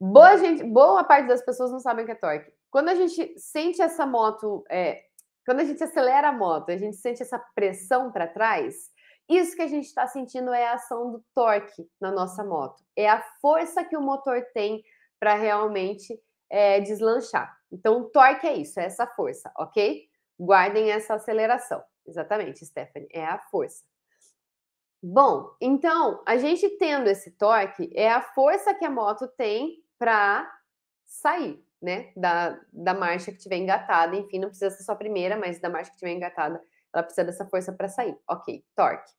Boa, gente, boa parte das pessoas não sabem o que é torque. Quando a gente sente essa moto é, quando a gente acelera a moto, a gente sente essa pressão para trás. Isso que a gente está sentindo é a ação do torque na nossa moto, é a força que o motor tem para realmente é, deslanchar. Então, o torque é isso, é essa força, ok? Guardem essa aceleração. Exatamente, Stephanie, é a força. Bom, então, a gente tendo esse torque, é a força que a moto tem para sair, né, da, da marcha que tiver engatada, enfim, não precisa ser só a primeira, mas da marcha que tiver engatada, ela precisa dessa força para sair. Ok, torque.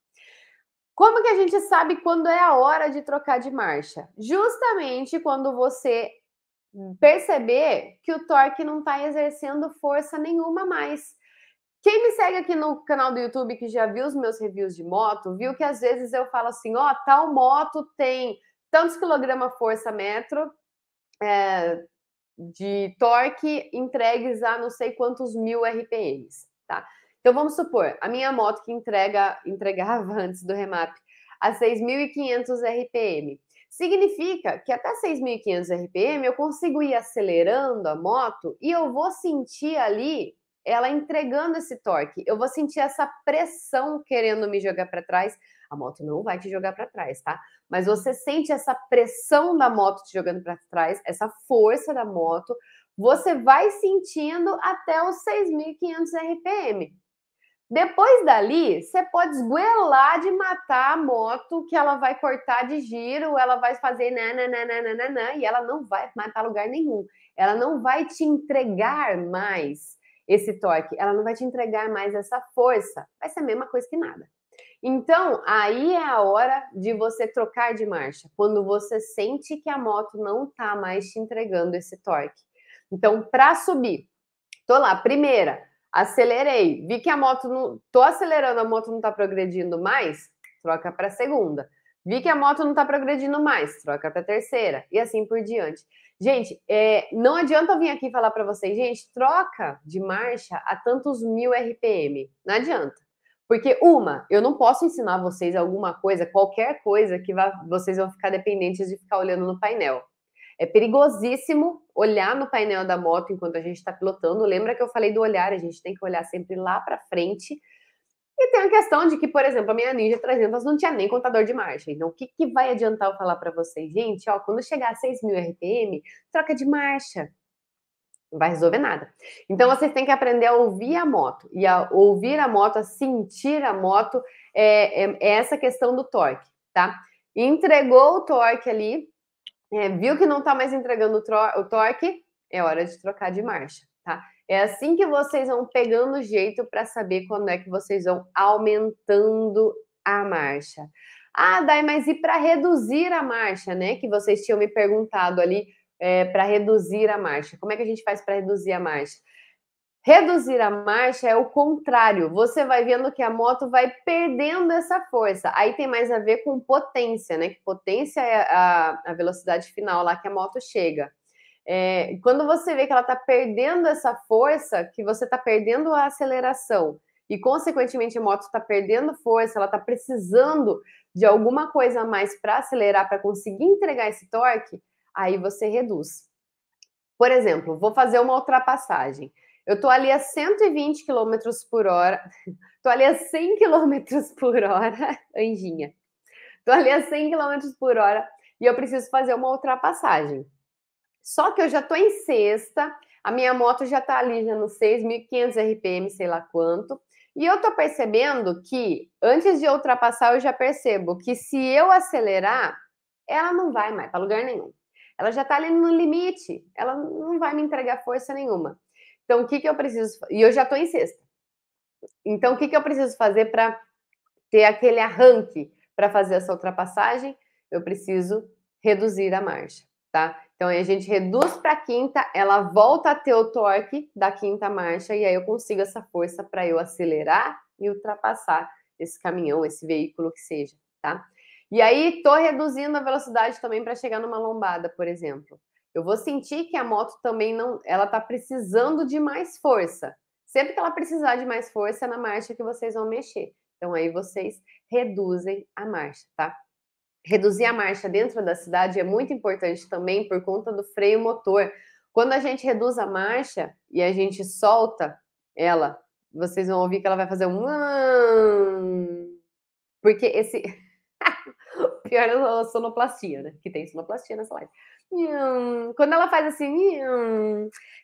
Como que a gente sabe quando é a hora de trocar de marcha? Justamente quando você perceber que o torque não está exercendo força nenhuma mais. Quem me segue aqui no canal do YouTube que já viu os meus reviews de moto, viu que às vezes eu falo assim: ó, oh, tal moto tem tantos quilograma força metro, é, de torque entregues a não sei quantos mil RPMs, tá? Então vamos supor, a minha moto que entrega entregava [LAUGHS] antes do remap a 6.500 RPM. Significa que até 6.500 RPM eu consigo ir acelerando a moto e eu vou sentir ali ela entregando esse torque. Eu vou sentir essa pressão querendo me jogar para trás a moto não vai te jogar para trás, tá? Mas você sente essa pressão da moto te jogando para trás, essa força da moto, você vai sentindo até os 6.500 RPM. Depois dali, você pode esguelar de matar a moto, que ela vai cortar de giro, ela vai fazer nananana, e ela não vai mais para lugar nenhum. Ela não vai te entregar mais esse torque, ela não vai te entregar mais essa força. Vai ser a mesma coisa que nada. Então, aí é a hora de você trocar de marcha, quando você sente que a moto não tá mais te entregando esse torque. Então, para subir, tô lá, primeira, acelerei, vi que a moto não, tô acelerando, a moto não tá progredindo mais, troca para segunda. Vi que a moto não tá progredindo mais, troca para terceira e assim por diante. Gente, é, não adianta eu vir aqui falar para vocês, gente, troca de marcha a tantos mil RPM. Não adianta. Porque, uma, eu não posso ensinar vocês alguma coisa, qualquer coisa, que vá, vocês vão ficar dependentes de ficar olhando no painel. É perigosíssimo olhar no painel da moto enquanto a gente está pilotando. Lembra que eu falei do olhar, a gente tem que olhar sempre lá para frente. E tem a questão de que, por exemplo, a minha Ninja 300 não tinha nem contador de marcha. Então, o que, que vai adiantar eu falar para vocês? Gente, ó, quando chegar a 6.000 RPM, troca de marcha. Não vai resolver nada. Então vocês têm que aprender a ouvir a moto. E a ouvir a moto, a sentir a moto, é, é, é essa questão do torque, tá? Entregou o torque ali, é, viu que não está mais entregando o, o torque, é hora de trocar de marcha, tá? É assim que vocês vão pegando jeito para saber quando é que vocês vão aumentando a marcha. Ah, Dai, mas e para reduzir a marcha, né? Que vocês tinham me perguntado ali é, para reduzir a marcha. Como é que a gente faz para reduzir a marcha? Reduzir a marcha é o contrário. Você vai vendo que a moto vai perdendo essa força. Aí tem mais a ver com potência, né? Que potência é a, a velocidade final lá que a moto chega. É, quando você vê que ela está perdendo essa força, que você está perdendo a aceleração e, consequentemente, a moto está perdendo força, ela está precisando de alguma coisa a mais para acelerar, para conseguir entregar esse torque, aí você reduz. Por exemplo, vou fazer uma ultrapassagem. Eu tô ali a 120 km por hora, [LAUGHS] tô ali a 100 km por hora, [LAUGHS] anjinha. Tô ali a 100 km por hora e eu preciso fazer uma ultrapassagem. Só que eu já tô em sexta, a minha moto já tá ali já no 6.500 RPM, sei lá quanto. E eu tô percebendo que antes de ultrapassar, eu já percebo que se eu acelerar, ela não vai mais para lugar nenhum. Ela já está ali no limite, ela não vai me entregar força nenhuma. Então, o que, que eu preciso? E eu já estou em sexta. Então, o que, que eu preciso fazer para ter aquele arranque para fazer essa ultrapassagem? Eu preciso reduzir a marcha, tá? Então, aí a gente reduz para quinta, ela volta a ter o torque da quinta marcha, e aí eu consigo essa força para eu acelerar e ultrapassar esse caminhão, esse veículo que seja, tá? E aí estou reduzindo a velocidade também para chegar numa lombada, por exemplo. Eu vou sentir que a moto também não, ela está precisando de mais força. Sempre que ela precisar de mais força, é na marcha que vocês vão mexer. Então aí vocês reduzem a marcha, tá? Reduzir a marcha dentro da cidade é muito importante também por conta do freio motor. Quando a gente reduz a marcha e a gente solta ela, vocês vão ouvir que ela vai fazer um porque esse pior é a sonoplastia, né? Que tem sonoplastia nessa live. Quando ela faz assim,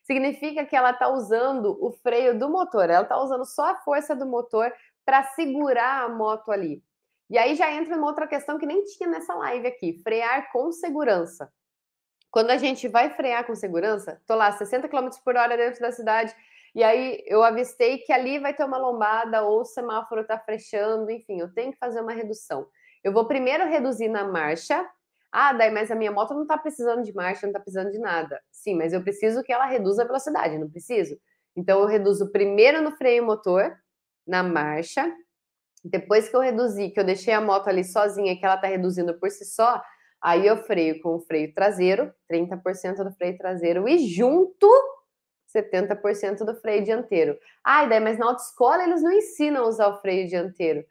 significa que ela tá usando o freio do motor, ela tá usando só a força do motor para segurar a moto ali. E aí já entra uma outra questão que nem tinha nessa live aqui: frear com segurança. Quando a gente vai frear com segurança, tô lá 60 km por hora dentro da cidade, e aí eu avistei que ali vai ter uma lombada ou o semáforo tá fechando, enfim, eu tenho que fazer uma redução. Eu vou primeiro reduzir na marcha. Ah, daí, mas a minha moto não está precisando de marcha, não está precisando de nada. Sim, mas eu preciso que ela reduza a velocidade, não preciso? Então, eu reduzo primeiro no freio motor, na marcha. Depois que eu reduzi, que eu deixei a moto ali sozinha, que ela está reduzindo por si só, aí eu freio com o freio traseiro, 30% do freio traseiro, e junto 70% do freio dianteiro. ah, daí, mas na autoescola eles não ensinam a usar o freio dianteiro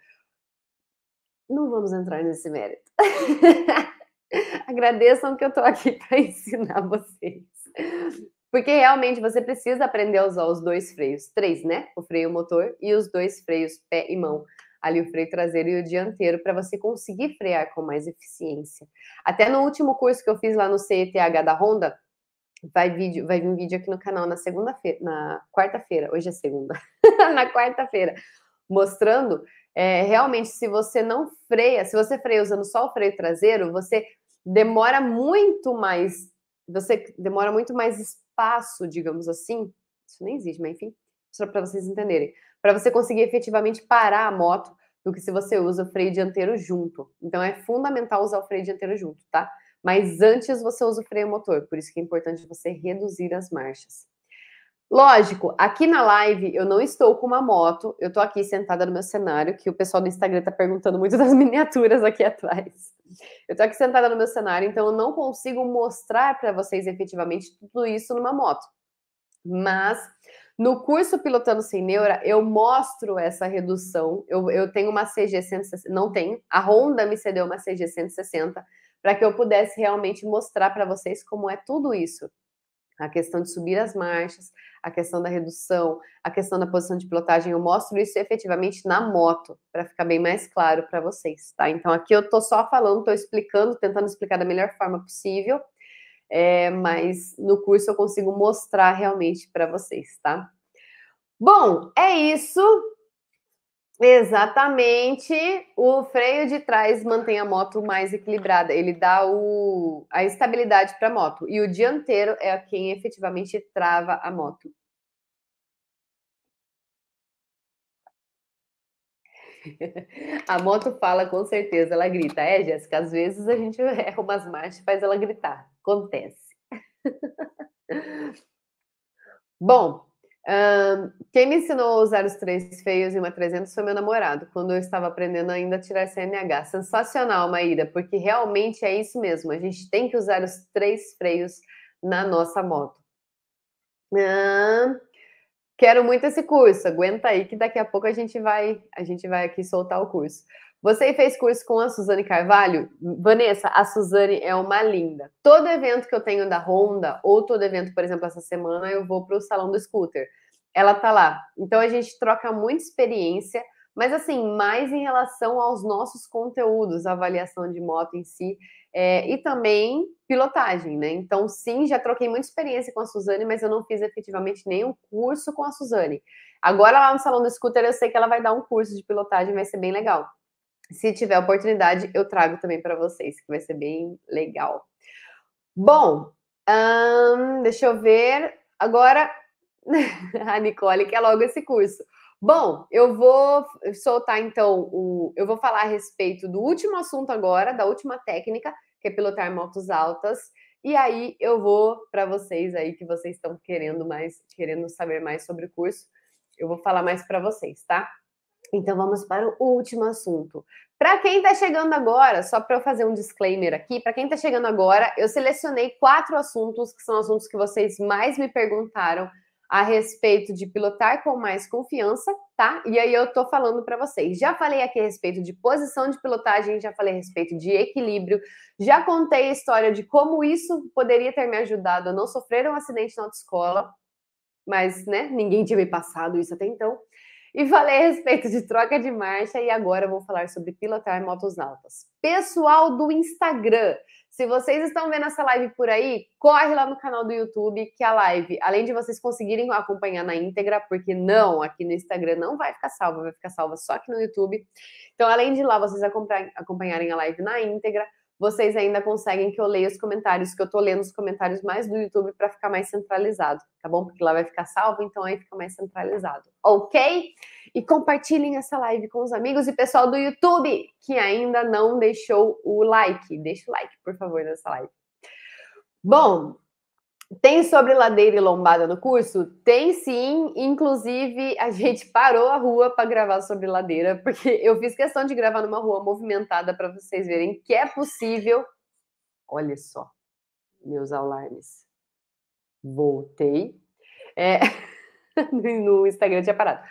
não vamos entrar nesse mérito. [LAUGHS] Agradeçam que eu estou aqui para ensinar vocês. Porque realmente você precisa aprender a usar os dois freios, três, né? O freio motor e os dois freios pé e mão. Ali o freio traseiro e o dianteiro para você conseguir frear com mais eficiência. Até no último curso que eu fiz lá no CETH da Honda, vai vídeo, vai vir vídeo aqui no canal na segunda-feira, na quarta-feira, hoje é segunda. [LAUGHS] na quarta-feira, mostrando é, realmente, se você não freia, se você freia usando só o freio traseiro, você demora muito mais, você demora muito mais espaço, digamos assim. Isso nem existe, mas enfim, só para vocês entenderem, para você conseguir efetivamente parar a moto do que se você usa o freio dianteiro junto. Então é fundamental usar o freio dianteiro junto, tá? Mas antes você usa o freio motor, por isso que é importante você reduzir as marchas. Lógico, aqui na live eu não estou com uma moto, eu estou aqui sentada no meu cenário, que o pessoal do Instagram está perguntando muito [LAUGHS] das miniaturas aqui atrás. Eu estou aqui sentada no meu cenário, então eu não consigo mostrar para vocês efetivamente tudo isso numa moto. Mas no curso Pilotando Sem Neura, eu mostro essa redução. Eu, eu tenho uma CG 160, não tenho, a Honda me cedeu uma CG 160 para que eu pudesse realmente mostrar para vocês como é tudo isso a questão de subir as marchas, a questão da redução, a questão da posição de pilotagem. Eu mostro isso efetivamente na moto, para ficar bem mais claro para vocês, tá? Então aqui eu tô só falando, tô explicando, tentando explicar da melhor forma possível, é, mas no curso eu consigo mostrar realmente para vocês, tá? Bom, é isso. Exatamente. O freio de trás mantém a moto mais equilibrada. Ele dá o, a estabilidade para a moto. E o dianteiro é quem efetivamente trava a moto. [LAUGHS] A moto fala com certeza, ela grita. É, Jéssica, às vezes a gente [LAUGHS] erra umas marchas e faz ela gritar. Acontece. [LAUGHS] Bom, quem me ensinou a usar os três feios e uma 300 foi meu namorado, quando eu estava aprendendo ainda a tirar CNH. Sensacional, Maíra, porque realmente é isso mesmo. A gente tem que usar os três freios na nossa moto. quero muito esse curso. Aguenta aí que daqui a pouco a gente vai, a gente vai aqui soltar o curso. Você fez curso com a Suzane Carvalho? Vanessa, a Suzane é uma linda. Todo evento que eu tenho da Honda, ou todo evento, por exemplo, essa semana, eu vou para o Salão do Scooter ela tá lá. Então a gente troca muita experiência, mas assim, mais em relação aos nossos conteúdos, avaliação de moto em si, é, e também pilotagem, né? Então, sim, já troquei muita experiência com a Suzane, mas eu não fiz efetivamente nenhum curso com a Suzane. Agora, lá no Salão do Scooter, eu sei que ela vai dar um curso de pilotagem, vai ser bem legal. Se tiver oportunidade, eu trago também para vocês, que vai ser bem legal. Bom, hum, deixa eu ver. Agora, [LAUGHS] a Nicole quer logo esse curso. Bom, eu vou soltar então o. Eu vou falar a respeito do último assunto agora, da última técnica, que é pilotar motos altas. E aí eu vou para vocês aí que vocês estão querendo mais, querendo saber mais sobre o curso. Eu vou falar mais para vocês, tá? Então vamos para o último assunto. Para quem está chegando agora, só para eu fazer um disclaimer aqui, para quem está chegando agora, eu selecionei quatro assuntos que são assuntos que vocês mais me perguntaram a respeito de pilotar com mais confiança, tá? E aí eu tô falando para vocês. Já falei aqui a respeito de posição de pilotagem, já falei a respeito de equilíbrio, já contei a história de como isso poderia ter me ajudado a não sofrer um acidente na autoescola, mas, né, ninguém tinha me passado isso até então. E falei a respeito de troca de marcha e agora vou falar sobre pilotar motos altas. Pessoal do Instagram, se vocês estão vendo essa live por aí, corre lá no canal do YouTube que a live, além de vocês conseguirem acompanhar na íntegra, porque não, aqui no Instagram não vai ficar salva, vai ficar salva só aqui no YouTube. Então, além de lá vocês acompanharem a live na íntegra, vocês ainda conseguem que eu leia os comentários, que eu tô lendo os comentários mais do YouTube para ficar mais centralizado, tá bom? Porque lá vai ficar salvo, então aí fica mais centralizado. OK? E compartilhem essa live com os amigos e pessoal do YouTube que ainda não deixou o like. Deixa o like, por favor, nessa live. Bom, tem sobre ladeira e lombada no curso? Tem sim, inclusive a gente [LAUGHS] parou a rua para gravar sobre ladeira, porque eu fiz questão de gravar numa rua movimentada para vocês verem que é possível. Olha só, meus alarmes. Voltei. É... [LAUGHS] no Instagram tinha parado.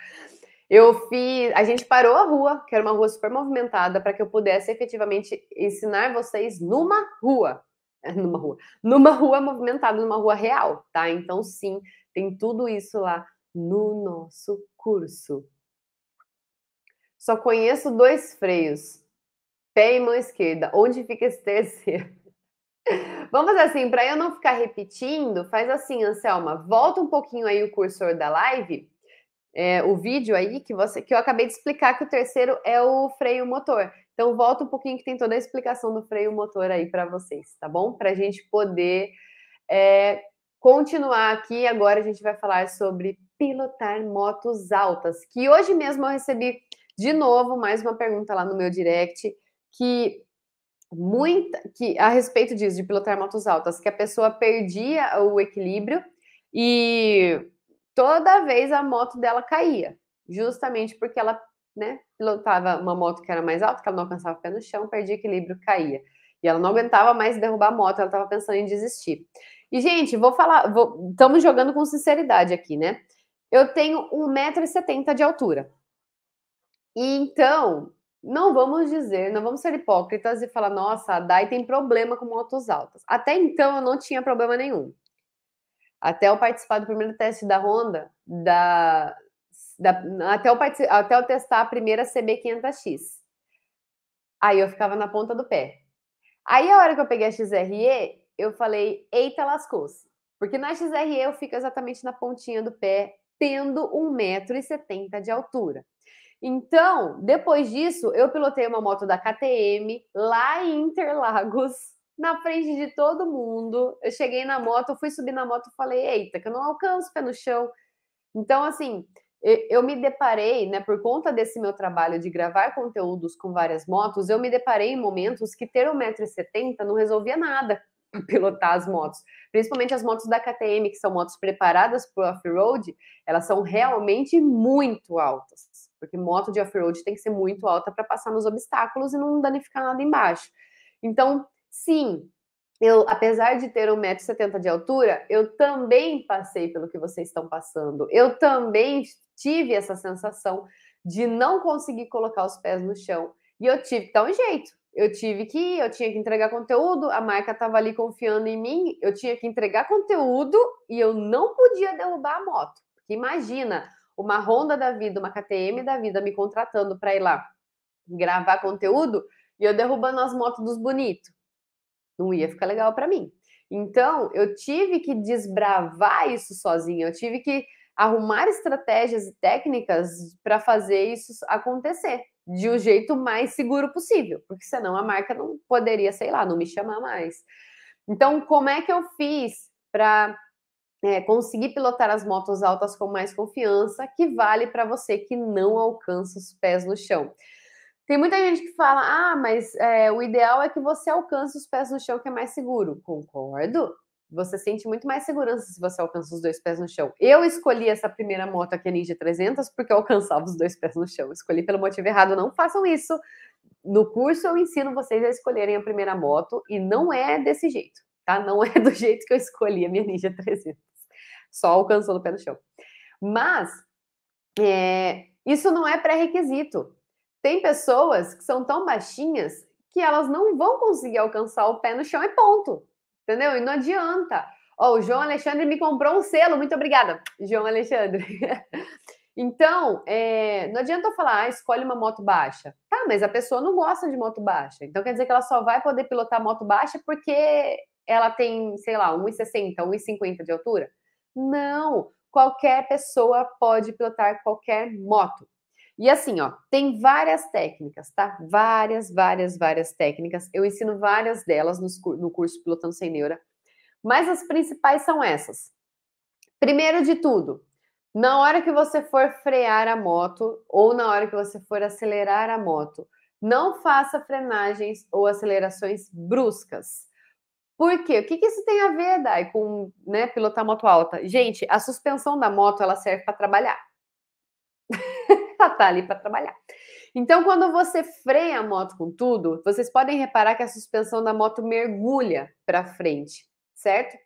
Eu fiz. A gente parou a rua, que era uma rua super movimentada, para que eu pudesse efetivamente ensinar vocês numa rua. [LAUGHS] Numa rua. Numa rua movimentada, numa rua real, tá? Então, sim, tem tudo isso lá no nosso curso. Só conheço dois freios: pé e mão esquerda. Onde fica esse terceiro? [LAUGHS] Vamos fazer assim, para eu não ficar repetindo, faz assim, Anselma, volta um pouquinho aí o cursor da live é, o vídeo aí que você que eu acabei de explicar que o terceiro é o freio motor. Então volta um pouquinho que tem toda a explicação do freio motor aí para vocês, tá bom? Para a gente poder é, continuar aqui. Agora a gente vai falar sobre pilotar motos altas. Que hoje mesmo eu recebi de novo mais uma pergunta lá no meu direct que muita que a respeito disso de pilotar motos altas, que a pessoa perdia o equilíbrio e Toda vez a moto dela caía, justamente porque ela né, pilotava uma moto que era mais alta, que ela não alcançava o pé no chão, perdia equilíbrio, caía. E ela não aguentava mais derrubar a moto, ela estava pensando em desistir. E, gente, vou falar, estamos jogando com sinceridade aqui, né? Eu tenho 1,70m de altura. E então, não vamos dizer, não vamos ser hipócritas e falar, nossa, a Dai tem problema com motos altas. Até então eu não tinha problema nenhum. Até eu participar do primeiro teste da Honda, da, da até, eu até eu testar a primeira CB500X. Aí eu ficava na ponta do pé. Aí a hora que eu peguei a XRE, eu falei, eita lascou-se. Porque na XRE eu fico exatamente na pontinha do pé, tendo 1,70m de altura. Então, depois disso, eu pilotei uma moto da KTM lá em Interlagos, na frente de todo mundo. Eu cheguei na moto, fui subir na moto e falei, eita, que eu não alcanço pé no chão. Então, assim, eu me deparei, né, por conta desse meu trabalho de gravar conteúdos com várias motos, eu me deparei em momentos que ter 1,70m não resolvia nada para [LAUGHS] pilotar as motos. Principalmente as motos da KTM, que são motos preparadas para off-road, elas são realmente muito altas. Porque moto de off-road tem que ser muito alta para passar nos obstáculos e não danificar nada embaixo. Então, Sim, eu, apesar de ter 1,70m de altura, eu também passei pelo que vocês estão passando. Eu também tive essa sensação de não conseguir colocar os pés no chão. E eu tive que dar um jeito. Eu tive que, ir, eu tinha que entregar conteúdo, a marca estava ali confiando em mim, eu tinha que entregar conteúdo e eu não podia derrubar a moto. Porque imagina, uma Honda da vida, uma KTM da vida me contratando para ir lá gravar conteúdo e eu derrubando as motos dos bonitos não ia ficar legal para mim. Então, eu tive que desbravar isso sozinha, eu tive que arrumar estratégias e técnicas para fazer isso acontecer de um jeito mais seguro possível, porque senão a marca não poderia, sei lá, não me chamar mais. Então, como é que eu fiz para é, conseguir pilotar as motos altas com mais confiança, que vale para você que não alcança os pés no chão? Tem muita gente que fala, ah, mas é, o ideal é que você alcance os pés no chão, que é mais seguro. Concordo. Você sente muito mais segurança se você alcança os dois pés no chão. Eu escolhi essa primeira moto aqui, a Ninja 300, porque eu alcançava os dois pés no chão. Escolhi pelo motivo errado. Não façam isso. No curso eu ensino vocês a escolherem a primeira moto e não é desse jeito, tá? Não [LAUGHS] é do jeito que eu escolhi a minha Ninja 300. Só alcançou o pé no chão. Mas é, isso não é pré-requisito. Tem pessoas que são tão baixinhas que elas não vão conseguir alcançar o pé no chão e ponto. Entendeu? E não adianta. Oh, o João Alexandre me comprou um selo, muito obrigada, João Alexandre. [LAUGHS] então, é, não adianta eu falar, ah, escolhe uma moto baixa. Tá, mas a pessoa não gosta de moto baixa. Então quer dizer que ela só vai poder pilotar moto baixa porque ela tem, sei lá, 1,60, 1,50 de altura? Não, qualquer pessoa pode pilotar qualquer moto. E assim, ó, tem várias técnicas, tá? Várias, várias, várias técnicas. Eu ensino várias delas no curso Pilotando Sem Neura. Mas as principais são essas. Primeiro de tudo, na hora que você for frear a moto ou na hora que você for acelerar a moto, não faça frenagens ou acelerações bruscas. Por quê? O que, que isso tem a ver, Dai, com né, pilotar moto alta? Gente, a suspensão da moto ela serve para trabalhar ela tá, tá ali para trabalhar. Então, quando você freia a moto com tudo, vocês podem reparar que a suspensão da moto mergulha para frente, certo?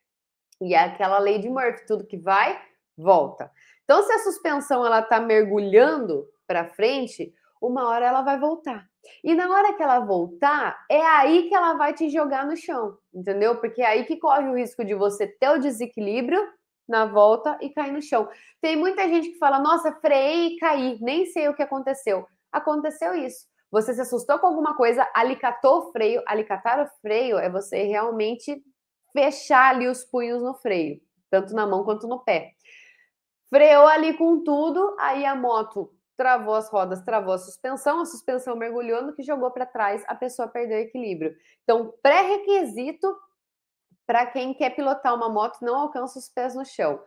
E é aquela lei de Murphy, tudo que vai, volta. Então, se a suspensão ela tá mergulhando para frente, uma hora ela vai voltar. E na hora que ela voltar, é aí que ela vai te jogar no chão, entendeu? Porque é aí que corre o risco de você ter o desequilíbrio na volta e cair no chão. Tem muita gente que fala: nossa, freiei e caí, nem sei o que aconteceu. Aconteceu isso. Você se assustou com alguma coisa, alicatou o freio. Alicatar o freio é você realmente fechar ali os punhos no freio, tanto na mão quanto no pé. Freou ali com tudo, aí a moto travou as rodas, travou a suspensão, a suspensão mergulhou no que jogou para trás, a pessoa perdeu o equilíbrio. Então, pré-requisito para quem quer pilotar uma moto não alcança os pés no chão.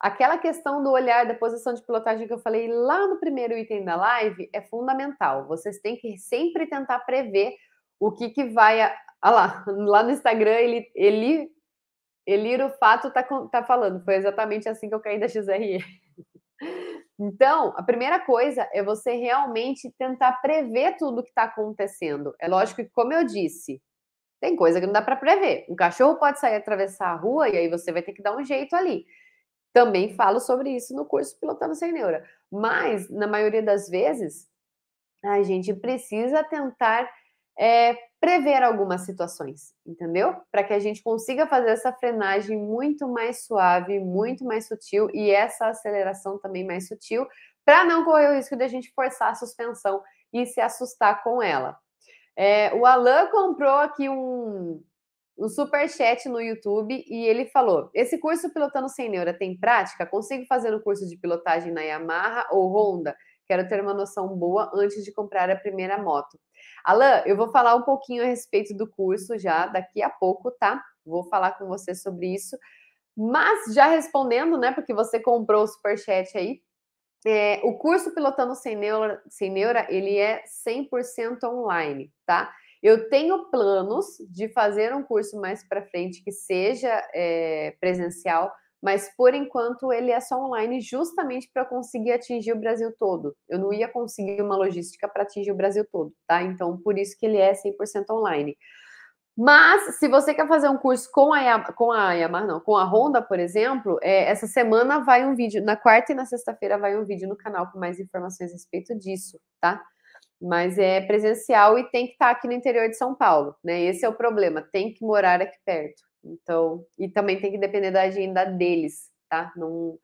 Aquela questão do olhar da posição de pilotagem que eu falei lá no primeiro item da live é fundamental. Vocês têm que sempre tentar prever o que, que vai. A... Ah lá, [LAUGHS] lá no Instagram, ele, ele, o Fato tá, tá falando. Foi exatamente assim que eu caí da XRE. [LAUGHS] Então, a primeira coisa é você realmente tentar prever tudo o que está acontecendo. É lógico que, como eu disse, tem coisa que não dá para prever. Um cachorro pode sair atravessar a rua e aí você vai ter que dar um jeito ali. Também falo sobre isso no curso Pilotando Sem Neura. Mas, na maioria das vezes, a gente precisa tentar é, prever algumas situações, entendeu? Para que a gente consiga fazer essa frenagem muito mais suave, muito mais sutil e essa aceleração também mais sutil, para não correr o risco de a gente forçar a suspensão e se assustar com ela. É, o Alan comprou aqui um, um super chat no YouTube e ele falou: Esse curso pilotando sem neura tem prática? Consigo fazer o um curso de pilotagem na Yamaha ou Honda? Quero ter uma noção boa antes de comprar a primeira moto. Alan, eu vou falar um pouquinho a respeito do curso já daqui a pouco, tá? Vou falar com você sobre isso. Mas já respondendo, né? Porque você comprou o superchat aí, é, o curso Pilotando Sem Neura, Sem Neura, ele é 100% online, tá? Eu tenho planos de fazer um curso mais para frente que seja é, presencial, mas por enquanto ele é só online, justamente para conseguir atingir o Brasil todo. Eu não ia conseguir uma logística para atingir o Brasil todo, tá? Então, por isso que ele é 100% online. Mas, se você quer fazer um curso com a, Yamaha, com a Yamar, não, com a Honda, por exemplo, é, essa semana vai um vídeo, na quarta e na sexta-feira vai um vídeo no canal com mais informações a respeito disso, tá? Mas é presencial e tem que estar tá aqui no interior de São Paulo, né? Esse é o problema, tem que morar aqui perto. Então, e também tem que depender da agenda deles, tá? Não,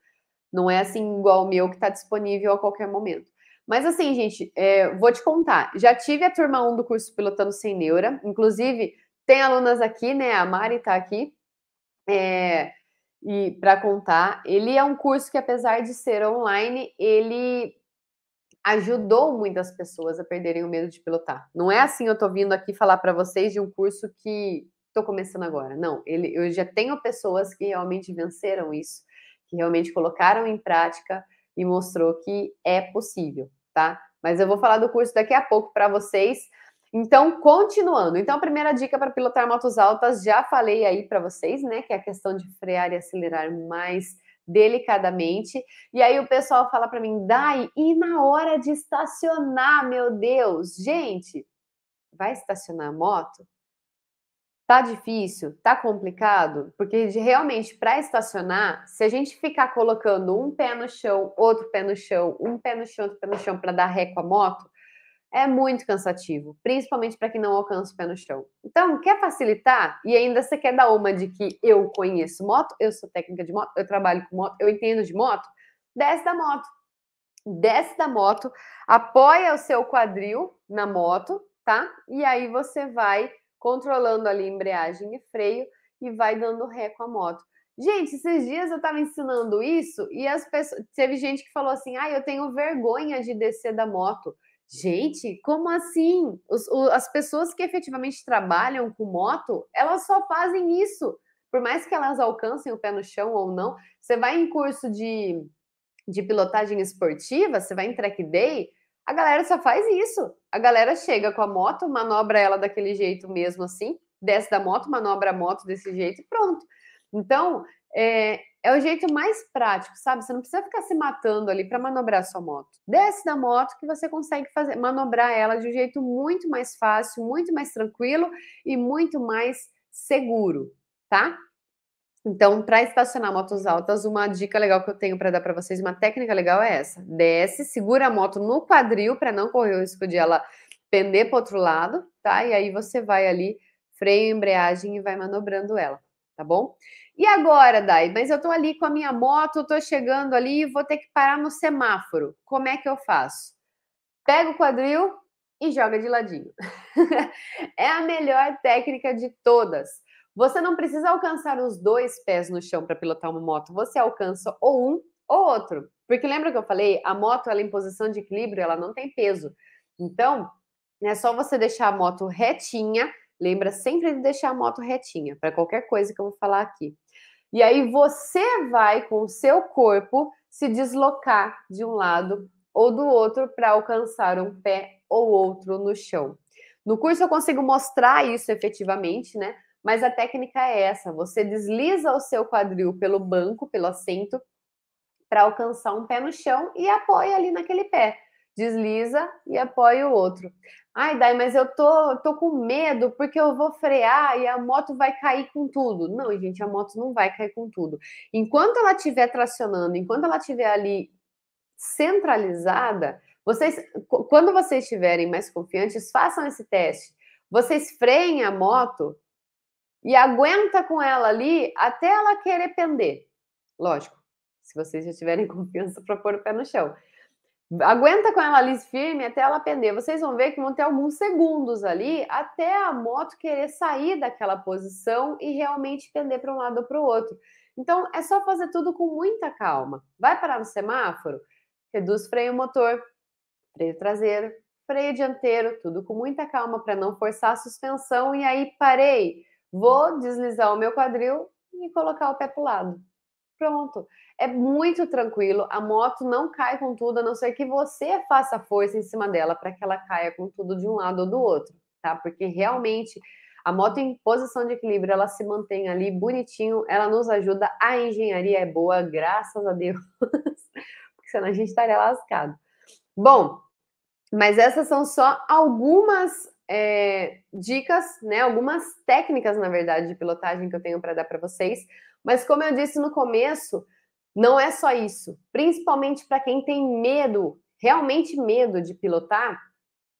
não é assim igual o meu que está disponível a qualquer momento. Mas assim, gente, é, vou te contar. Já tive a turma 1 do curso Pilotando Sem Neura, inclusive tem alunas aqui, né? A Mari está aqui. É, e para contar, ele é um curso que, apesar de ser online, ele ajudou muitas pessoas a perderem o medo de pilotar. Não é assim, eu tô vindo aqui falar para vocês de um curso que tô começando agora. Não, ele, eu já tenho pessoas que realmente venceram isso, que realmente colocaram em prática e mostrou que é possível, tá? Mas eu vou falar do curso daqui a pouco para vocês. Então, continuando. Então, a primeira dica para pilotar motos altas, já falei aí para vocês, né? Que é a questão de frear e acelerar mais delicadamente. E aí o pessoal fala para mim, Dai, e na hora de estacionar, meu Deus? Gente, vai estacionar a moto? Tá difícil, tá complicado, porque realmente para estacionar, se a gente ficar colocando um pé no chão, outro pé no chão, um pé no chão, outro pé no chão para dar ré com a moto, é muito cansativo, principalmente para quem não alcança o pé no chão. Então, quer facilitar e ainda você quer dar uma de que eu conheço moto, eu sou técnica de moto, eu trabalho com moto, eu entendo de moto, desce da moto. Desce da moto, apoia o seu quadril na moto, tá? E aí você vai controlando ali embreagem e freio e vai dando ré com a moto. Gente, esses dias eu estava ensinando isso e as pessoas, teve gente que falou assim: "Ah, eu tenho vergonha de descer da moto". Gente, como assim? Os, o, as pessoas que efetivamente trabalham com moto, elas só fazem isso. Por mais que elas alcancem o pé no chão ou não, você vai em curso de, de pilotagem esportiva, você vai em track day, a galera só faz isso. A galera chega com a moto, manobra ela daquele jeito mesmo assim, desce da moto, manobra a moto desse jeito e pronto. Então, é, é o jeito mais prático, sabe? Você não precisa ficar se matando ali para manobrar sua moto. Desce da moto que você consegue fazer manobrar ela de um jeito muito mais fácil, muito mais tranquilo e muito mais seguro, tá? Então, para estacionar motos altas, uma dica legal que eu tenho para dar para vocês, uma técnica legal é essa: desce, segura a moto no quadril para não correr o risco de ela pender para outro lado, tá? E aí você vai ali freio, embreagem e vai manobrando ela, tá bom? E agora, Dai? Mas eu estou ali com a minha moto, estou chegando ali e vou ter que parar no semáforo. Como é que eu faço? Pega o quadril e joga de ladinho. [LAUGHS] é a melhor técnica de todas. Você não precisa alcançar os dois pés no chão para pilotar uma moto. Você alcança ou um ou outro. Porque lembra que eu falei? A moto, ela é em posição de equilíbrio, ela não tem peso. Então, é só você deixar a moto retinha. Lembra sempre de deixar a moto retinha para qualquer coisa que eu vou falar aqui. E aí você vai, com o seu corpo, se deslocar de um lado ou do outro para alcançar um pé ou outro no chão. No curso eu consigo mostrar isso efetivamente, né? Mas a técnica é essa: você desliza o seu quadril pelo banco, pelo assento, para alcançar um pé no chão e apoia ali naquele pé. Desliza e apoia o outro. Ai, Dai, mas eu tô, tô com medo porque eu vou frear e a moto vai cair com tudo. Não, gente, a moto não vai cair com tudo. Enquanto ela estiver tracionando, enquanto ela estiver ali centralizada, vocês, quando vocês estiverem mais confiantes, façam esse teste. Vocês freiem a moto e aguenta com ela ali até ela querer pender. Lógico, se vocês já tiverem [LAUGHS] confiança para pôr o pé no chão. Aguenta com ela ali firme até ela pender. Vocês vão ver que vão ter alguns segundos ali até a moto querer sair daquela posição e realmente pender para um lado ou para o outro. Então é só fazer tudo com muita calma. Vai parar no semáforo? Reduz freio motor, freio traseiro, freio dianteiro, tudo com muita calma para não forçar a suspensão. E aí parei, vou deslizar o meu quadril e colocar o pé para o lado. Pronto. É muito tranquilo, a moto não cai com tudo, a não ser que você faça força em cima dela para que ela caia com tudo de um lado ou do outro, tá? Porque realmente a moto em posição de equilíbrio, ela se mantém ali bonitinho, ela nos ajuda, a engenharia é boa, graças a Deus, [LAUGHS] porque senão a gente estaria lascado. Bom, mas essas são só algumas é, dicas, né? Algumas técnicas, na verdade, de pilotagem que eu tenho para dar para vocês. Mas como eu disse no começo, não é só isso. Principalmente para quem tem medo, realmente medo de pilotar,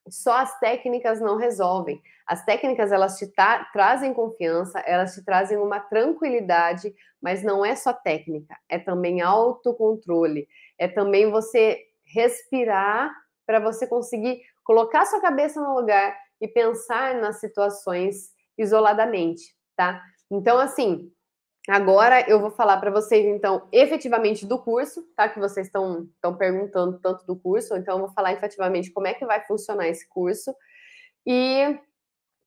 só as técnicas não resolvem. As técnicas elas te tra trazem confiança, elas te trazem uma tranquilidade, mas não é só técnica, é também autocontrole, é também você respirar para você conseguir colocar sua cabeça no lugar e pensar nas situações isoladamente, tá? Então assim, Agora eu vou falar para vocês, então, efetivamente do curso, tá? Que vocês estão perguntando tanto do curso, então eu vou falar efetivamente como é que vai funcionar esse curso. E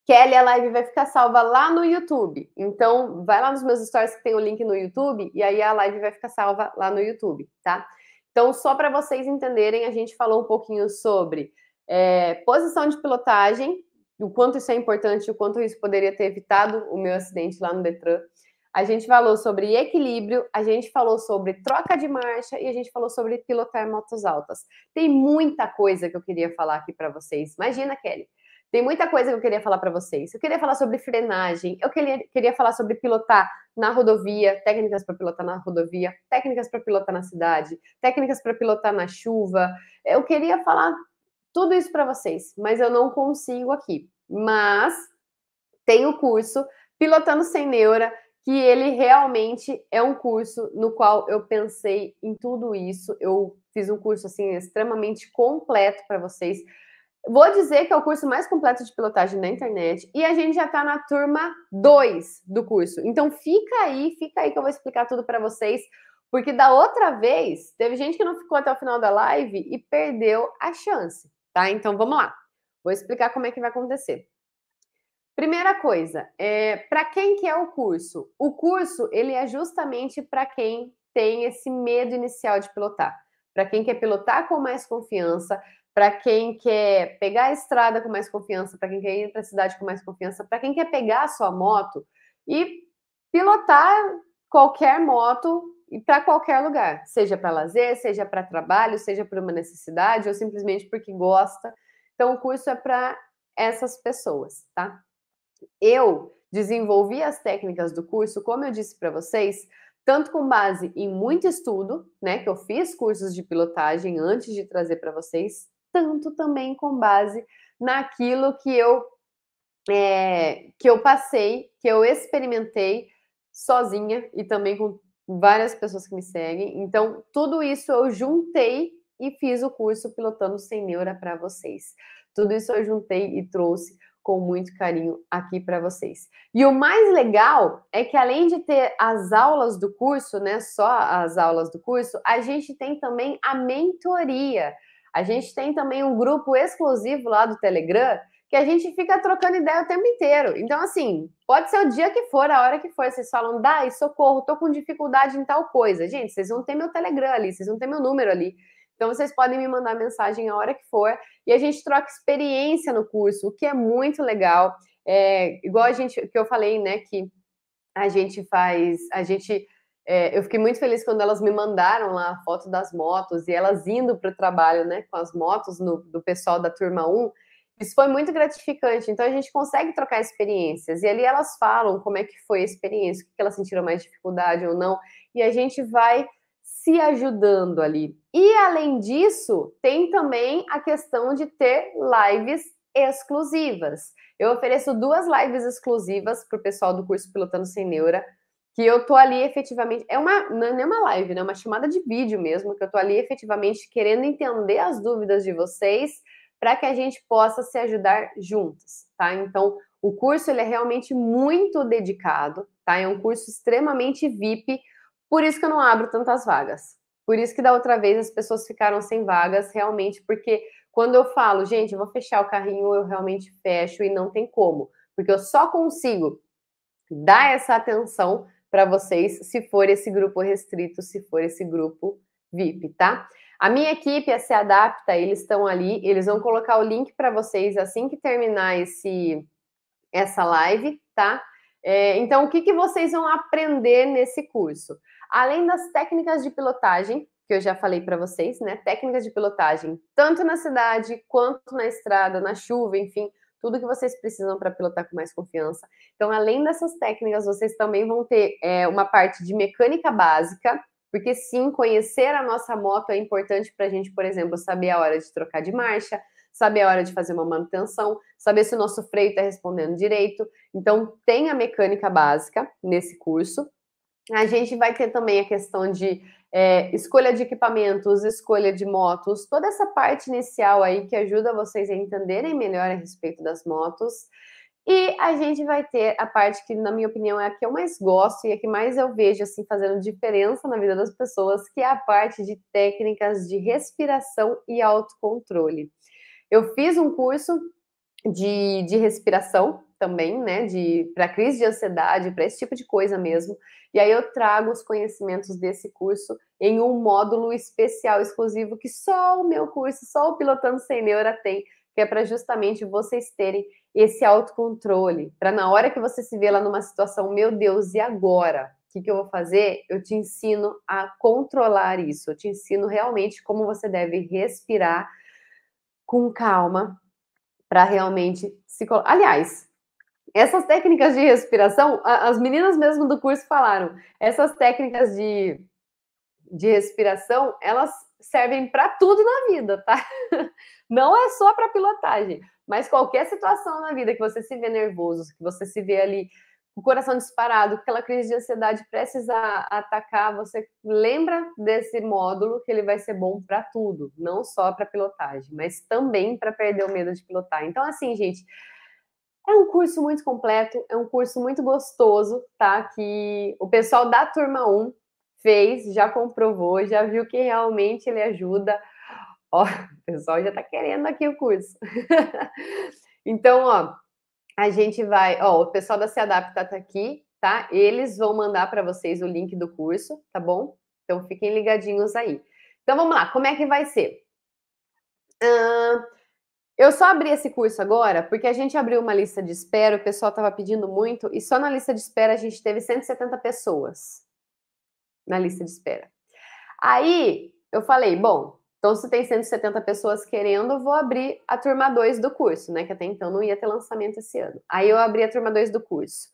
Kelly, a live vai ficar salva lá no YouTube. Então, vai lá nos meus stories que tem o link no YouTube, e aí a live vai ficar salva lá no YouTube, tá? Então, só para vocês entenderem, a gente falou um pouquinho sobre é, posição de pilotagem, o quanto isso é importante, o quanto isso poderia ter evitado o meu acidente lá no Detran. A gente falou sobre equilíbrio, a gente falou sobre troca de marcha e a gente falou sobre pilotar motos altas. Tem muita coisa que eu queria falar aqui para vocês. Imagina, Kelly. Tem muita coisa que eu queria falar para vocês. Eu queria falar sobre frenagem, eu queria, queria falar sobre pilotar na rodovia, técnicas para pilotar na rodovia, técnicas para pilotar na cidade, técnicas para pilotar na chuva. Eu queria falar tudo isso para vocês, mas eu não consigo aqui. Mas tem o curso Pilotando Sem Neura, que ele realmente é um curso no qual eu pensei em tudo isso. Eu fiz um curso assim extremamente completo para vocês. Vou dizer que é o curso mais completo de pilotagem da internet e a gente já está na turma 2 do curso. Então fica aí, fica aí que eu vou explicar tudo para vocês, porque da outra vez teve gente que não ficou até o final da live e perdeu a chance, tá? Então vamos lá. Vou explicar como é que vai acontecer. Primeira coisa, é, para quem que é o curso? O curso ele é justamente para quem tem esse medo inicial de pilotar, para quem quer pilotar com mais confiança, para quem quer pegar a estrada com mais confiança, para quem quer ir para a cidade com mais confiança, para quem quer pegar a sua moto e pilotar qualquer moto e para qualquer lugar, seja para lazer, seja para trabalho, seja por uma necessidade ou simplesmente porque gosta. Então o curso é para essas pessoas, tá? Eu desenvolvi as técnicas do curso, como eu disse para vocês, tanto com base em muito estudo, né, que eu fiz cursos de pilotagem antes de trazer para vocês, tanto também com base naquilo que eu é, que eu passei, que eu experimentei sozinha e também com várias pessoas que me seguem. Então, tudo isso eu juntei e fiz o curso pilotando sem neura para vocês. Tudo isso eu juntei e trouxe com muito carinho aqui para vocês. E o mais legal é que além de ter as aulas do curso, né, só as aulas do curso, a gente tem também a mentoria. A gente tem também um grupo exclusivo lá do Telegram que a gente fica trocando ideia o tempo inteiro. Então, assim, pode ser o dia que for, a hora que for. Vocês falam, dai, socorro, tô com dificuldade em tal coisa. Gente, vocês vão ter meu Telegram ali, vocês vão ter meu número ali. Então vocês podem me mandar mensagem a hora que for e a gente troca experiência no curso, o que é muito legal. É, igual a gente que eu falei, né, que a gente faz, a gente é, eu fiquei muito feliz quando elas me mandaram lá a foto das motos e elas indo para o trabalho, né, com as motos no, do pessoal da turma 1. Isso foi muito gratificante. Então a gente consegue trocar experiências. E ali elas falam como é que foi a experiência, o que elas sentiram mais dificuldade ou não. E a gente vai se ajudando ali. E além disso, tem também a questão de ter lives exclusivas. Eu ofereço duas lives exclusivas para o pessoal do curso Pilotando Sem Neura, que eu tô ali efetivamente. É uma, não é uma live, né? É uma chamada de vídeo mesmo, que eu tô ali efetivamente querendo entender as dúvidas de vocês para que a gente possa se ajudar juntos, tá? Então, o curso ele é realmente muito dedicado, tá? É um curso extremamente VIP por isso que eu não abro tantas vagas. Por isso que da outra vez as pessoas ficaram sem vagas, realmente, porque quando eu falo, gente, eu vou fechar o carrinho, eu realmente fecho e não tem como, porque eu só consigo dar essa atenção para vocês se for esse grupo restrito, se for esse grupo VIP, tá? A minha equipe a se adapta, eles estão ali, eles vão colocar o link para vocês assim que terminar esse essa live, tá? É, então, o que, que vocês vão aprender nesse curso? além das técnicas de pilotagem, que eu já falei para vocês, né? Técnicas de pilotagem, tanto na cidade quanto na estrada, na chuva, enfim, tudo que vocês precisam para pilotar com mais confiança. Então, além dessas técnicas, vocês também vão ter é, uma parte de mecânica básica, porque sim, conhecer a nossa moto é importante para a gente, por exemplo, saber a hora de trocar de marcha, saber a hora de fazer uma manutenção, saber se o nosso freio está respondendo direito. Então, tem a mecânica básica nesse curso. A gente vai ter também a questão de é, escolha de equipamentos, escolha de motos, toda essa parte inicial aí que ajuda vocês a entenderem melhor a respeito das motos. E a gente vai ter a parte que, na minha opinião, é a que eu mais gosto e a que mais eu vejo assim fazendo diferença na vida das pessoas, que é a parte de técnicas de respiração e autocontrole. Eu fiz um curso de, de respiração também, né, de para crise de ansiedade, para esse tipo de coisa mesmo. E aí eu trago os conhecimentos desse curso em um módulo especial exclusivo que só o meu curso, só o Pilotando Sem Neura tem, que é para justamente vocês terem esse autocontrole, para na hora que você se vê lá numa situação, meu Deus, e agora? O que, que eu vou fazer? Eu te ensino a controlar isso, eu te ensino realmente como você deve respirar com calma para realmente se. Aliás, essas técnicas de respiração, as meninas mesmo do curso falaram, essas técnicas de, de respiração, elas servem para tudo na vida, tá? [LAUGHS] Não é só para pilotagem, mas qualquer situação na vida que você se vê nervoso, que você se vê ali o coração disparado, aquela crise de ansiedade precisa atacar, você lembra desse módulo que ele vai ser bom para tudo, não só para pilotagem, mas também para perder o medo de pilotar. Então, assim, gente, é um curso muito completo, é um curso muito gostoso, tá? Que o pessoal da turma 1 fez, já comprovou, já viu que realmente ele ajuda. Ó, o pessoal já tá querendo aqui o curso. [LAUGHS] então, ó, a gente vai, ó, o pessoal da Se Adapta tá aqui, tá? Eles vão mandar para vocês o link do curso, tá bom? Então fiquem ligadinhos aí. Então vamos lá, como é que vai ser? Uh, eu só abri esse curso agora porque a gente abriu uma lista de espera, o pessoal estava pedindo muito, e só na lista de espera a gente teve 170 pessoas na lista de espera. Aí eu falei, bom, então se tem 170 pessoas querendo, eu vou abrir a turma 2 do curso, né? Que até então não ia ter lançamento esse ano. Aí eu abri a turma 2 do curso.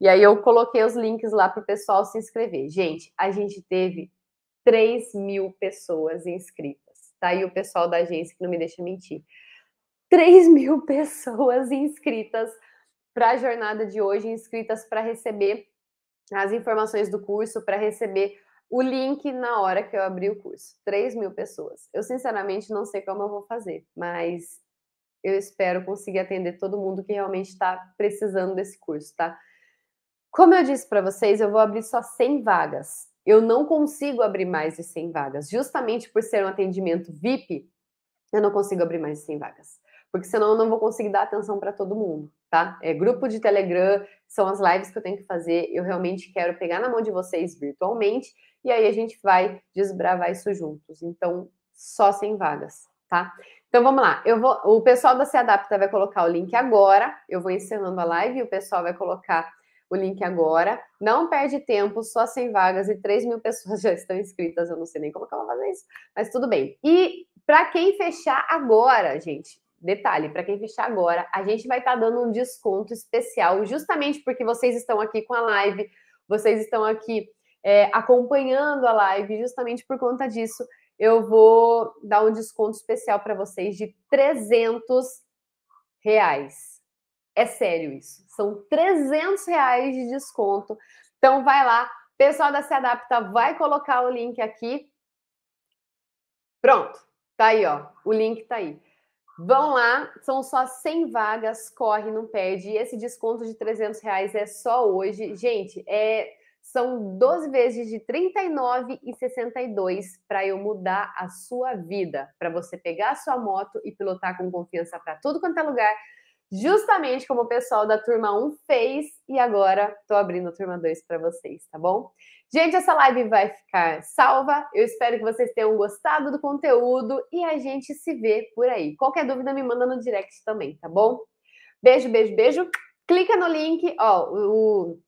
E aí eu coloquei os links lá para o pessoal se inscrever. Gente, a gente teve 3 mil pessoas inscritas. Tá aí o pessoal da agência que não me deixa mentir. 3 mil [LAUGHS] pessoas inscritas para a jornada de hoje, inscritas para receber as informações do curso, para receber o link na hora que eu abri o curso. 3 mil pessoas. Eu, sinceramente, não sei como eu vou fazer, mas eu espero conseguir atender todo mundo que realmente está precisando desse curso, tá? Como eu disse para vocês, eu vou abrir só 100 vagas. Eu não consigo abrir mais de 100 vagas. Justamente por ser um atendimento VIP, eu não consigo abrir mais de 100 vagas porque senão eu não vou conseguir dar atenção para todo mundo, tá? É grupo de Telegram, são as lives que eu tenho que fazer. Eu realmente quero pegar na mão de vocês virtualmente e aí a gente vai desbravar isso juntos. Então, só sem vagas, tá? Então vamos lá. Eu vou, o pessoal da Se Adapta vai colocar o link agora. Eu vou encerrando a live e o pessoal vai colocar o link agora. Não perde tempo, só sem vagas e 3 mil [LAUGHS] pessoas já estão inscritas. Eu não sei nem como que fazendo fazer isso, mas tudo bem. E para quem fechar agora, gente, Detalhe, para quem fechar agora, a gente vai estar tá dando um desconto especial, justamente porque vocês estão aqui com a live, vocês estão aqui é, acompanhando a live, justamente por conta disso, eu vou dar um desconto especial para vocês de 300 reais. É sério isso. São 300 reais de desconto. Então vai lá, pessoal da Se Adapta vai colocar o link aqui. Pronto, tá aí, ó. O link tá aí. Vão lá, são só 100 vagas, corre, não perde. E esse desconto de 300 reais é só hoje. Gente, é, são 12 vezes de R$39,62 e para eu mudar a sua vida, para você pegar a sua moto e pilotar com confiança para tudo quanto é lugar justamente como o pessoal da turma 1 fez e agora estou abrindo a turma 2 para vocês, tá bom? Gente, essa live vai ficar salva. Eu espero que vocês tenham gostado do conteúdo e a gente se vê por aí. Qualquer dúvida me manda no direct também, tá bom? Beijo, beijo, beijo. Clica no link, ó, o,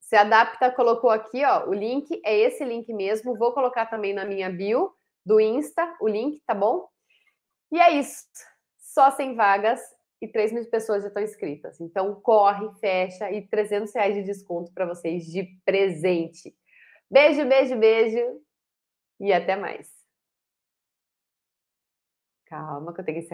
se adapta colocou aqui, ó, o link é esse link mesmo. Vou colocar também na minha bio do Insta o link, tá bom? E é isso. Só sem vagas e 3 mil pessoas já estão inscritas. Então, corre, fecha e 300 reais de desconto para vocês de presente. Beijo, beijo, beijo e até mais. Calma que eu tenho que